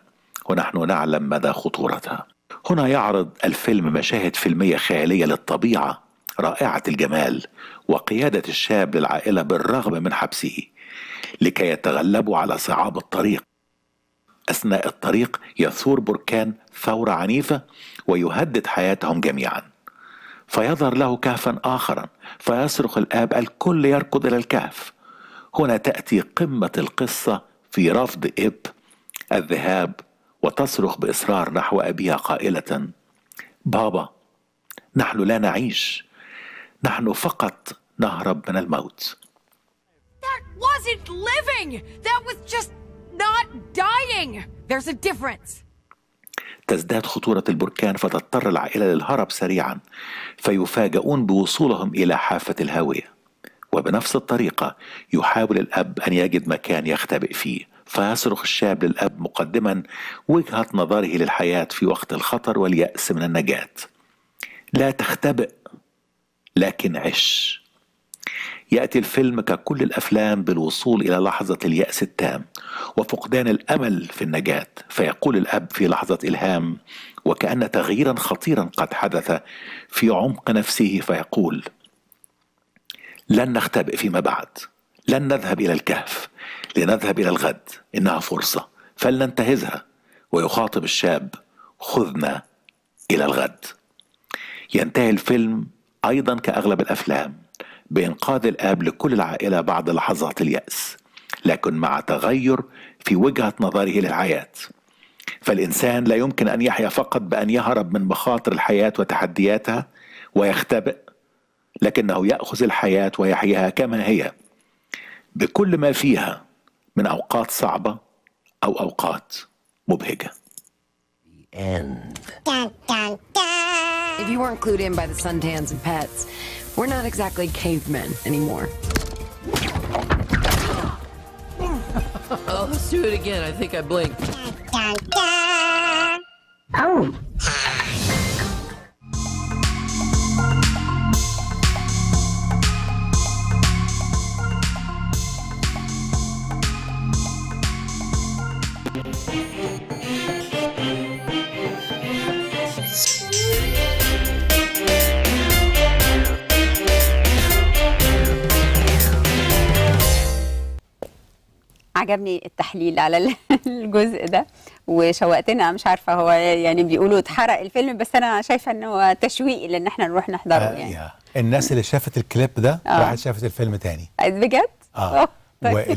ونحن نعلم مدى خطورتها هنا يعرض الفيلم مشاهد فيلمية خيالية للطبيعة رائعة الجمال وقيادة الشاب للعائلة بالرغم من حبسه لكي يتغلبوا على صعاب الطريق أثناء الطريق يثور بركان ثورة عنيفة ويهدد حياتهم جميعا فيظهر له كهفا آخرا فيصرخ الآب الكل يركض إلى الكهف هنا تأتي قمة القصة في رفض إب الذهاب وتصرخ بإصرار نحو أبيها قائلة بابا نحن لا نعيش نحن فقط نهرب من الموت That wasn't living. That was just not dying. There's a difference. تزداد خطورة البركان فتضطر العائلة للهرب سريعا فيفاجؤون بوصولهم إلى حافة الهاوية وبنفس الطريقة يحاول الأب أن يجد مكان يختبئ فيه فيصرخ الشاب للأب مقدما وجهة نظره للحياة في وقت الخطر واليأس من النجاة لا تختبئ لكن عش يأتي الفيلم ككل الأفلام بالوصول إلى لحظة اليأس التام وفقدان الأمل في النجاة فيقول الأب في لحظة إلهام وكأن تغييرا خطيرا قد حدث في عمق نفسه فيقول لن نختبئ فيما بعد لن نذهب إلى الكهف لنذهب إلى الغد إنها فرصة فلننتهزها ويخاطب الشاب خذنا إلى الغد ينتهي الفيلم أيضا كأغلب الأفلام بإنقاذ الآب لكل العائلة بعد لحظات اليأس لكن مع تغير في وجهة نظره للحياة فالإنسان لا يمكن أن يحيا فقط بأن يهرب من مخاطر الحياة وتحدياتها ويختبئ لكنه يأخذ الحياة ويحياها كما هي بكل ما فيها من أوقات صعبة أو أوقات مبهجة end. If you weren't clued in by the Suntans and pets, We're not exactly cavemen anymore. oh, let's do it again. I think I blinked. Oh. عجبني التحليل على الجزء ده وشوقتنا مش عارفه هو يعني بيقولوا اتحرق الفيلم بس انا شايفه ان هو تشويق لان احنا نروح نحضره آه يعني يا. الناس اللي شافت الكليب ده آه. راحت شافت الفيلم تاني آه، بجد؟ اه وفي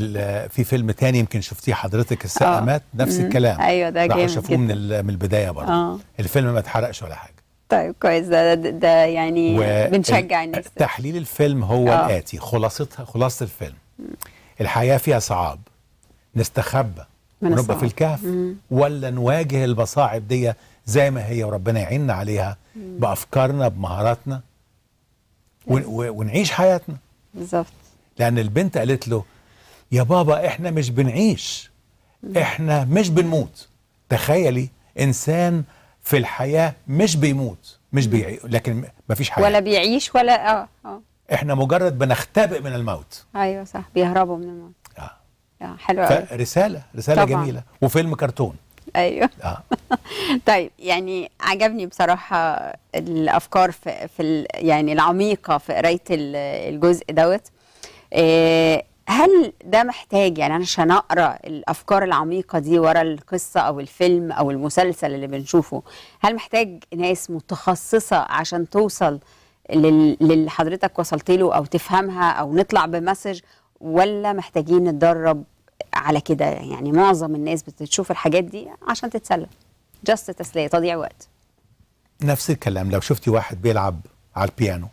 طيب. فيلم تاني يمكن شفتيه حضرتك السقا آه. مات نفس الكلام ايوه ده جامد شافوه من من البدايه برضه آه. الفيلم ما اتحرقش ولا حاجه طيب كويس ده ده, ده يعني و... بنشجع الناس تحليل الفيلم هو آه. الاتي خلاصتها خلاصه الفيلم الحياه فيها صعاب نستخبى ونبقى في الكهف مم. ولا نواجه المصاعب دي زي ما هي وربنا يعيننا عليها مم. بأفكارنا بمهاراتنا ون ونعيش حياتنا بالظبط لأن البنت قالت له يا بابا احنا مش بنعيش احنا مش بنموت تخيلي انسان في الحياه مش بيموت مش بيعي لكن مفيش حياه ولا بيعيش ولا اه اه احنا مجرد بنختبئ من الموت ايوه صح بيهربوا من الموت آه، حلوة رساله رساله طبعا. جميله وفيلم كرتون ايوه آه. طيب يعني عجبني بصراحه الافكار في, في يعني العميقه في قرايه الجزء دوت آه، هل ده محتاج يعني انا عشان اقرا الافكار العميقه دي ورا القصه او الفيلم او المسلسل اللي بنشوفه هل محتاج ناس متخصصه عشان توصل للي حضرتك وصلت له او تفهمها او نطلع بمسج ولا محتاجين نتدرب على كده يعني معظم الناس بتشوف الحاجات دي عشان تتسلى جاست تسليه تضييع وقت نفس الكلام لو شفتي واحد بيلعب على البيانو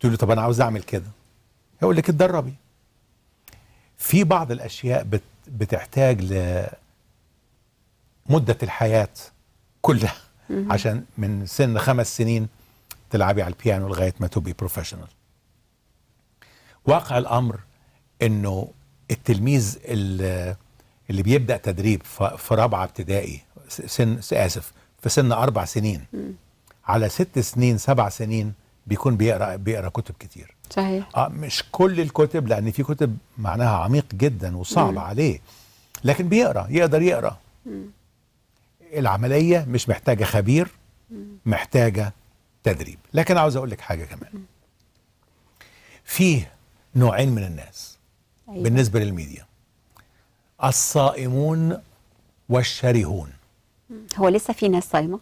تقول له طب انا عاوز اعمل كده هيقول لك اتدربي في بعض الاشياء بت بتحتاج لمده الحياه كلها عشان من سن خمس سنين تلعبي على البيانو لغايه ما تبقي بروفيشنال واقع الامر انه التلميذ اللي بيبدا تدريب في رابعه ابتدائي سن اسف في سن اربع سنين م. على ست سنين سبع سنين بيكون بيقرا بيقرا كتب كتير صحيح آه مش كل الكتب لان في كتب معناها عميق جدا وصعب م. عليه لكن بيقرا يقدر يقرا م. العمليه مش محتاجه خبير م. محتاجه تدريب لكن عاوز اقول لك حاجه كمان فيه نوعين من الناس أيوة. بالنسبة للميديا الصائمون والشرهون هو لسه في ناس صايمة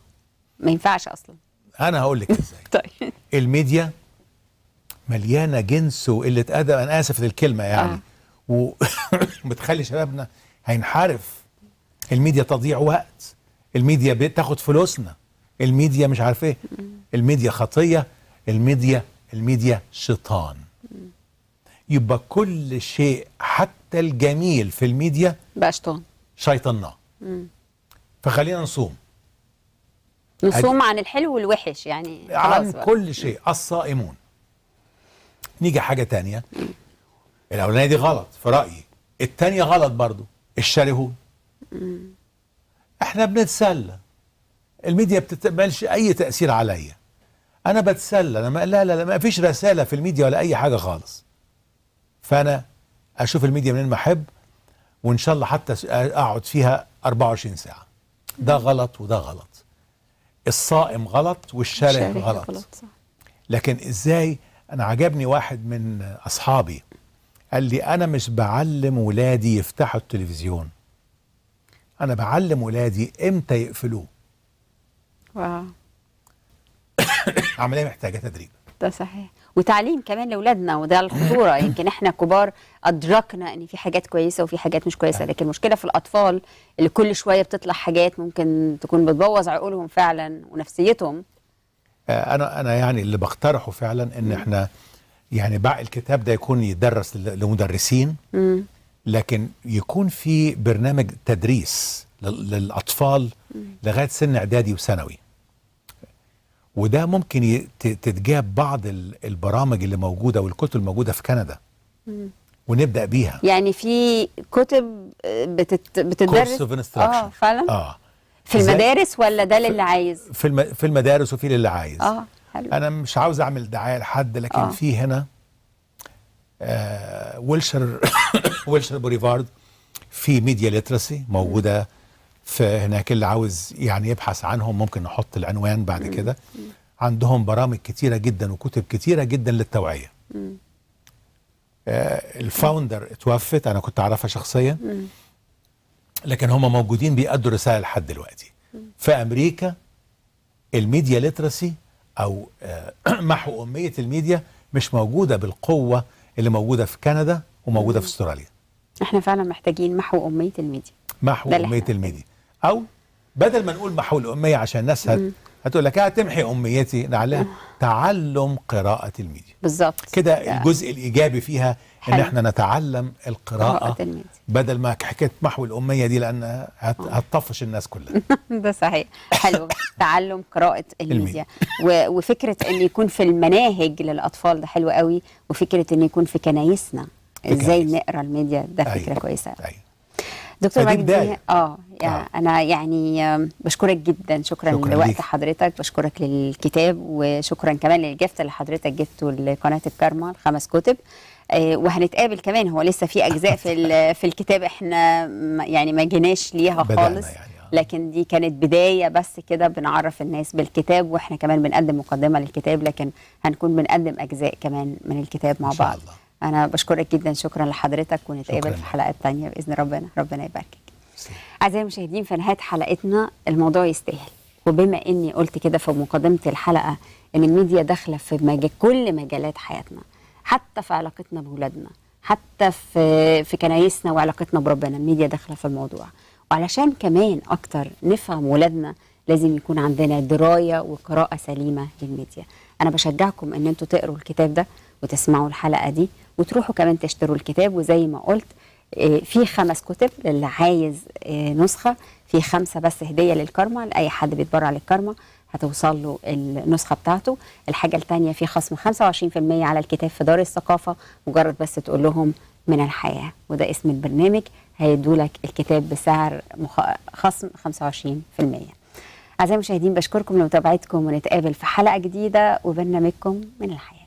ما ينفعش أصلا أنا هقول لك إزاي طيب الميديا مليانة جنس وقلة أدب أنا آسف للكلمة يعني آه. وبتخلي شبابنا هينحرف الميديا تضيع وقت الميديا بتاخد فلوسنا الميديا مش عارف ايه الميديا خطيه الميديا الميديا شيطان يبقى كل شيء حتى الجميل في الميديا بقى شيطان شيطناه فخلينا نصوم نصوم عن الحلو والوحش يعني عن كل شيء الصائمون نيجي حاجه تانية الاولانيه دي غلط في رايي التانية غلط برضو الشارهون احنا بنتسلى الميديا بتتقبلش اي تاثير عليا انا بتسلى انا ما لا لا لا ما فيش رساله في الميديا ولا اي حاجه خالص فانا اشوف الميديا منين ما احب وان شاء الله حتى اقعد فيها 24 ساعه ده غلط وده غلط الصائم غلط والشارع غلط. غلط لكن ازاي انا عجبني واحد من اصحابي قال لي انا مش بعلم ولادي يفتحوا التلفزيون انا بعلم ولادي امتى يقفلوه واو عمليه محتاجه تدريب ده صحيح وتعليم كمان لاولادنا وده الخطوره يمكن احنا كبار ادركنا ان في حاجات كويسه وفي حاجات مش كويسه لكن المشكله في الاطفال اللي كل شويه بتطلع حاجات ممكن تكون بتبوظ عقولهم فعلا ونفسيتهم آه، انا انا يعني اللي بقترحه فعلا ان احنا يعني بقى الكتاب ده يكون يدرس لمدرسين لكن يكون في برنامج تدريس للاطفال لغايه سن اعدادي وثانوي وده ممكن تتجاب بعض البرامج اللي موجوده والكتب الموجوده في كندا ونبدا بيها يعني في كتب آه، بتت... بتدرس اه فعلا اه في المدارس ولا ده للي عايز في الم... في المدارس وفي للي عايز اه حلو انا مش عاوز اعمل دعايه لحد لكن آه. في هنا آه ويلشر ويلشر بوليفارد في ميديا ليترسي موجوده فهناك اللي عاوز يعني يبحث عنهم ممكن نحط العنوان بعد كده عندهم برامج كتيرة جدا وكتب كتيرة جدا للتوعية آه الفاوندر اتوفت أنا كنت أعرفها شخصيا لكن هم موجودين بيأدوا رسالة لحد دلوقتي في أمريكا الميديا ليترسي أو آه، محو أمية الميديا مش موجودة بالقوة اللي موجودة في كندا وموجودة في استراليا احنا فعلا محتاجين محو أمية الميديا محو أمية الميديا او بدل ما نقول محو الاميه عشان الناس هت... هتقول لك هتمحي اميتي نعلم تعلم قراءه الميديا بالظبط كده الجزء الايجابي فيها حل. ان احنا نتعلم القراءه قراءة بدل ما حكايه محو الاميه دي لان هت... هتطفش الناس كلها ده صحيح حلو تعلم قراءه الميديا و... وفكره ان يكون في المناهج للاطفال ده حلو قوي وفكره ان يكون في كنايسنا ازاي نقرا الميديا ده فكره أيوة. كويسه أيوة. دكتور مجدي آه،, اه انا يعني بشكرك جدا شكرا, شكرا لوقت حضرتك بشكرك للكتاب وشكرا كمان للجفت اللي حضرتك جبته لقناه الكارما الخمس كتب آه، وهنتقابل كمان هو لسه في اجزاء في في الكتاب احنا يعني ما جيناش ليها خالص يعني. آه. لكن دي كانت بدايه بس كده بنعرف الناس بالكتاب واحنا كمان بنقدم مقدمه للكتاب لكن هنكون بنقدم اجزاء كمان من الكتاب مع بعض إن شاء الله. انا بشكرك جدا شكرا لحضرتك ونتقابل في حلقات تانية باذن ربنا ربنا يباركك اعزائي المشاهدين في نهايه حلقتنا الموضوع يستاهل وبما اني قلت كده في مقدمه الحلقه ان الميديا داخله في مج... كل مجالات حياتنا حتى في علاقتنا بولادنا حتى في في كنايسنا وعلاقتنا بربنا الميديا داخله في الموضوع وعلشان كمان اكتر نفهم ولادنا لازم يكون عندنا درايه وقراءه سليمه للميديا انا بشجعكم ان انتوا تقروا الكتاب ده وتسمعوا الحلقه دي وتروحوا كمان تشتروا الكتاب وزي ما قلت آه، في خمس كتب للي عايز آه، نسخه في خمسه بس هديه للكارما لاي حد بيتبرع للكارما هتوصل له النسخه بتاعته الحاجه الثانيه في خصم 25% على الكتاب في دار الثقافه مجرد بس تقول لهم من الحياه وده اسم البرنامج هيدوا لك الكتاب بسعر خصم 25% اعزائي المشاهدين بشكركم لمتابعتكم ونتقابل في حلقه جديده وبرنامجكم من الحياه